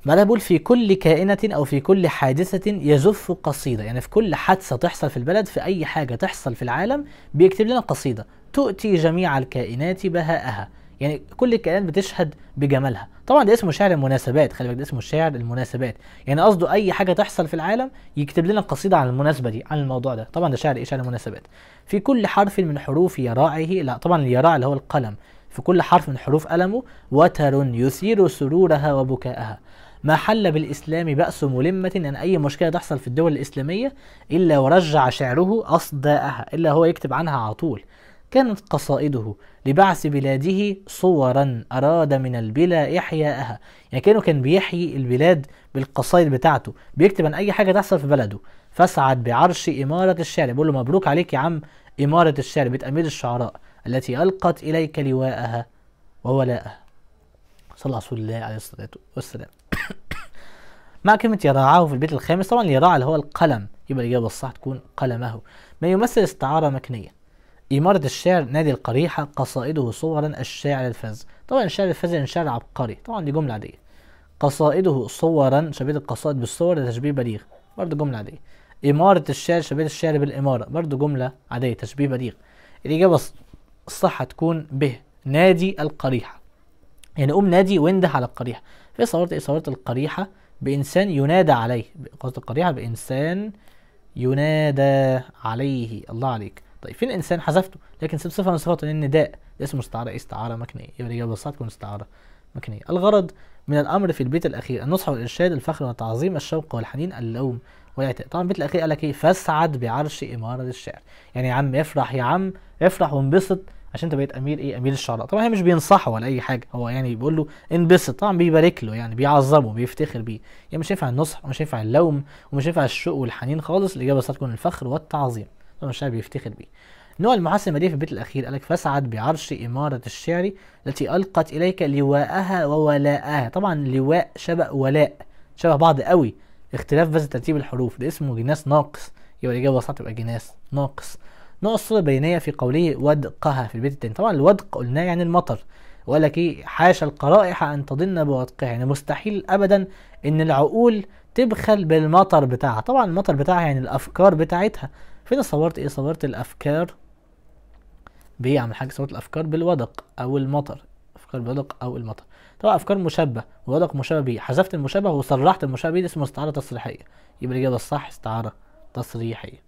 بعدها بيقول في كل كائنة أو في كل حادثة يزف قصيدة يعني في كل حادثة تحصل في البلد في أي حاجة تحصل في العالم بيكتب لنا قصيدة تؤتي جميع الكائنات بهاءها يعني كل الكائنات بتشهد بجمالها طبعا ده اسمه شعر المناسبات خلي بالك ده اسمه شعر المناسبات يعني قصده اي حاجه تحصل في العالم يكتب لنا قصيده عن المناسبه دي عن الموضوع ده طبعا ده شعر ايه شعر المناسبات في كل حرف من حروف يراعه لا طبعا اليراع اللي هو القلم في كل حرف من حروف قلمه وتر يثير سرورها وبكاءها ما حل بالإسلام بأس ملمة أن أي مشكلة تحصل في الدول الإسلامية إلا ورجع شعره أصداءها إلا هو يكتب عنها على طول كانت قصائده لبعث بلاده صورا أراد من البلا إحياءها يعني كأنه كان بيحيي البلاد بالقصائد بتاعته بيكتب عن أي حاجة تحصل في بلده فسعد بعرش إمارة الشعر بيقول له مبروك عليك يا عم إمارة الشعر بيت أمير الشعراء التي ألقت إليك لواءها وولاءها صلى رسول الله عليه الصلاة والسلام مع كلمة يراعاه في البيت الخامس طبعا يراعى اللي هو القلم يبقى الإجابة الصح تكون قلمه ما يمثل استعارة مكنية إمارة الشعر نادي القريحة قصائده صورا الشاعر الفذ طبعا الشاعر الفذ يعني شاعر عبقري طبعا دي جملة عادية قصائده صورا شبيه القصائد بالصور لتشبيه بليغ برضه جملة عادية إمارة الشعر شبيه الشعر بالإمارة برضه جملة عادية تشبيه بليغ الإجابة الصح تكون به نادي القريحة يعني قوم نادي وانده على القريحة في صورت إيه صورت القريحة بإنسان ينادى عليه قصد القريحة بإنسان ينادى عليه الله عليك طيب فين إنسان حذفته لكن سيب صفة من صفات النداء اسم استعارة إيه؟ استعارة مكنية يبقى يعني الإجابة الصح تكون استعارة مكنية الغرض من الأمر في البيت الأخير النصح والإرشاد الفخر والتعظيم الشوق والحنين اللوم والاعتقاد طبعا البيت الأخير قال لك إيه فاسعد بعرش إمارة الشعر يعني يا عم افرح يا عم افرح وانبسط عشان انت بقيت امير ايه امير الشعراء طبعا هي مش بينصحه ولا اي حاجه هو يعني بيقول له انبسط طبعا بيبارك له يعني بيعظمه بيفتخر بيه يعني مش ينفع النصح ومش ينفع اللوم ومش ينفع الشوق والحنين خالص الاجابه ستكون الفخر والتعظيم طبعا الشاعر بيفتخر بيه نوع المعاسمة دي في البيت الأخير قالك فسعد بعرش إمارة الشعر التي ألقت إليك لواءها وولاءها طبعا لواء شبه ولاء شبه بعض قوي اختلاف بس ترتيب الحروف ده اسمه جناس ناقص يبقى الإجابة صح تبقى جناس ناقص نقص بينية في قوله ودقها في البيت التاني طبعا الودق قلناه يعني المطر وقال لك ايه حاشا القرائح ان تضن بودقها يعني مستحيل ابدا ان العقول تبخل بالمطر بتاعها طبعا المطر بتاعها يعني الافكار بتاعتها فين صورت ايه صورت الافكار بايه عمل حاجه صورت الافكار بالودق او المطر افكار بالودق او المطر طبعا افكار مشبه وودق مشابه بيه حذفت المشابه وصرحت المشابه بيه اسمه استعاره تصريحيه يبقى الاجابه الصح استعاره تصريحيه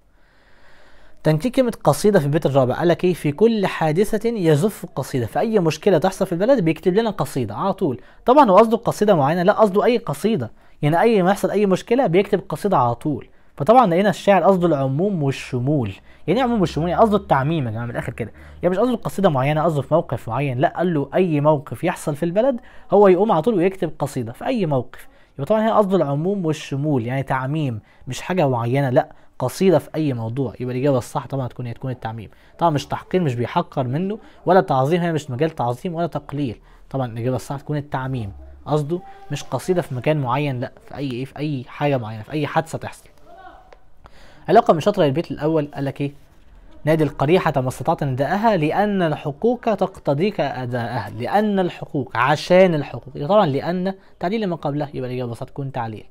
تنتهي كلمة قصيدة في البيت الرابع قال لك ايه في كل حادثة يزف قصيدة في أي مشكلة تحصل في البلد بيكتب لنا قصيدة على طول طبعا هو قصده قصيدة معينة لا قصده أي قصيدة يعني أي ما يحصل أي مشكلة بيكتب قصيدة على طول فطبعا لقينا الشاعر قصده العموم والشمول يعني ايه عموم والشمول يعني قصده التعميم يا جماعه من الاخر كده يعني مش قصده قصيده معينه قصده في موقف معين لا قال له اي موقف يحصل في البلد هو يقوم على طول ويكتب قصيده في اي موقف يبقى طبعا هي قصده العموم والشمول يعني تعميم مش حاجه معينه لا قصيده في اي موضوع يبقى الاجابه الصح طبعا هتكون هي تكون التعميم طبعا مش تحقير مش بيحقر منه ولا تعظيم هي مش مجال تعظيم ولا تقليل طبعا الاجابه الصح تكون التعميم قصده مش قصيده في مكان معين لا في اي ايه في اي حاجه معينه في اي حادثه تحصل علاقه من شطر البيت الاول قال لك ايه نادي القريحة ما استطعت نداءها لأن الحقوق تقتضيك أداءها لأن الحقوق عشان الحقوق طبعا لأن تعليل ما قبلها يبقى الإجابة الصح تكون تعليل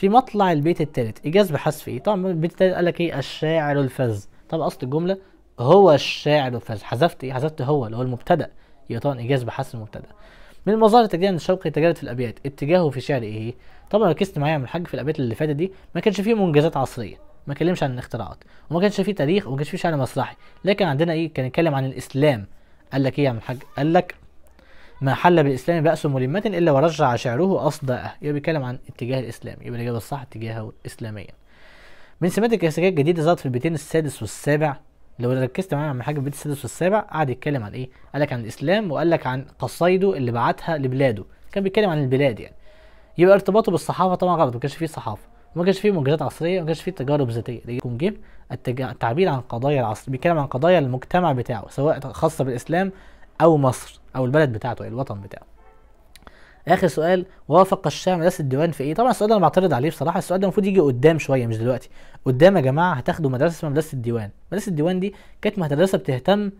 في مطلع البيت الثالث ايجاز بحذف ايه طبعا البيت الثالث قال لك ايه الشاعر الفذ طب اصل الجمله هو الشاعر الفذ حذفت ايه حذفت هو اللي هو المبتدا يبقى طبعا ايجاز بحذف المبتدا من مظاهر التجديد ان شوقي تجارت في الابيات اتجاهه في شعر ايه طبعا ركزت معايا من الحاج في الابيات اللي فاتت دي ما كانش فيه منجزات عصريه ما اتكلمش عن الاختراعات وما كانش فيه تاريخ وما كانش فيه شعر مسرحي لكن عندنا ايه كان يتكلم عن الاسلام قال لك ايه يا عم الحاج قال لك ما حل بالاسلام باس ملمه الا ورجع شعره اصداءه يبقى بيتكلم عن اتجاه الاسلام يبقى الاجابه الصح اتجاهه اسلاميا من سمات الكاسكات الجديده ظهرت في البيتين السادس والسابع لو ركزت معايا على حاجه في البيت السادس والسابع قعد يتكلم عن ايه قال لك عن الاسلام وقال لك عن قصايده اللي بعتها لبلاده كان بيتكلم عن البلاد يعني يبقى ارتباطه بالصحافه طبعا غلط ما كانش فيه صحافه وما كانش فيه منجزات عصريه وما كانش فيه تجارب ذاتيه يكون جه التعبير عن قضايا العصر بيتكلم عن قضايا المجتمع بتاعه سواء خاصه بالاسلام او مصر او البلد بتاعته الوطن بتاعه اخر سؤال وافق الشاعر مدرسه الديوان في ايه طبعا السؤال ده انا بعترض عليه بصراحه السؤال ده المفروض يجي قدام شويه مش دلوقتي قدام يا جماعه هتاخدوا مدرسه اسمها مدرسه الديوان مدرسه الديوان دي كانت مدرسه بتهتم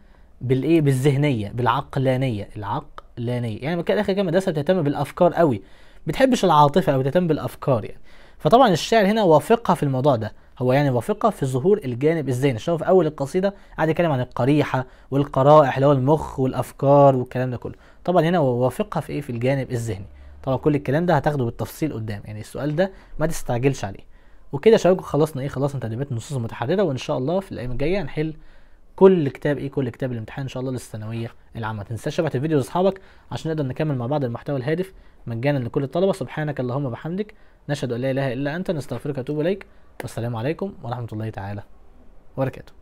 بالايه بالذهنيه بالعقلانيه العقلانيه يعني كان اخر كان مدرسه بتهتم بالافكار قوي بتحبش العاطفه او بتهتم بالافكار يعني فطبعا الشاعر هنا وافقها في الموضوع ده هو يعني وافقه في ظهور الجانب الذهني عشان في اول القصيده قعد يتكلم عن القريحه والقرائح اللي هو المخ والافكار والكلام ده كله طبعا هنا هو وافقها في ايه في الجانب الذهني طبعا كل الكلام ده هتاخده بالتفصيل قدام يعني السؤال ده ما تستعجلش عليه وكده يا شباب خلصنا ايه خلصنا تدريبات النصوص المتحرره وان شاء الله في الايام الجايه هنحل كل كتاب ايه كل كتاب الامتحان ان شاء الله للثانويه العامه ما تنساش تبعت الفيديو لاصحابك عشان نقدر نكمل مع بعض المحتوى الهادف مجانا لكل الطلبه سبحانك اللهم بحمدك نشهد ان لا اله الا انت نستغفرك ونتوب اليك والسلام عليكم ورحمه الله تعالى وبركاته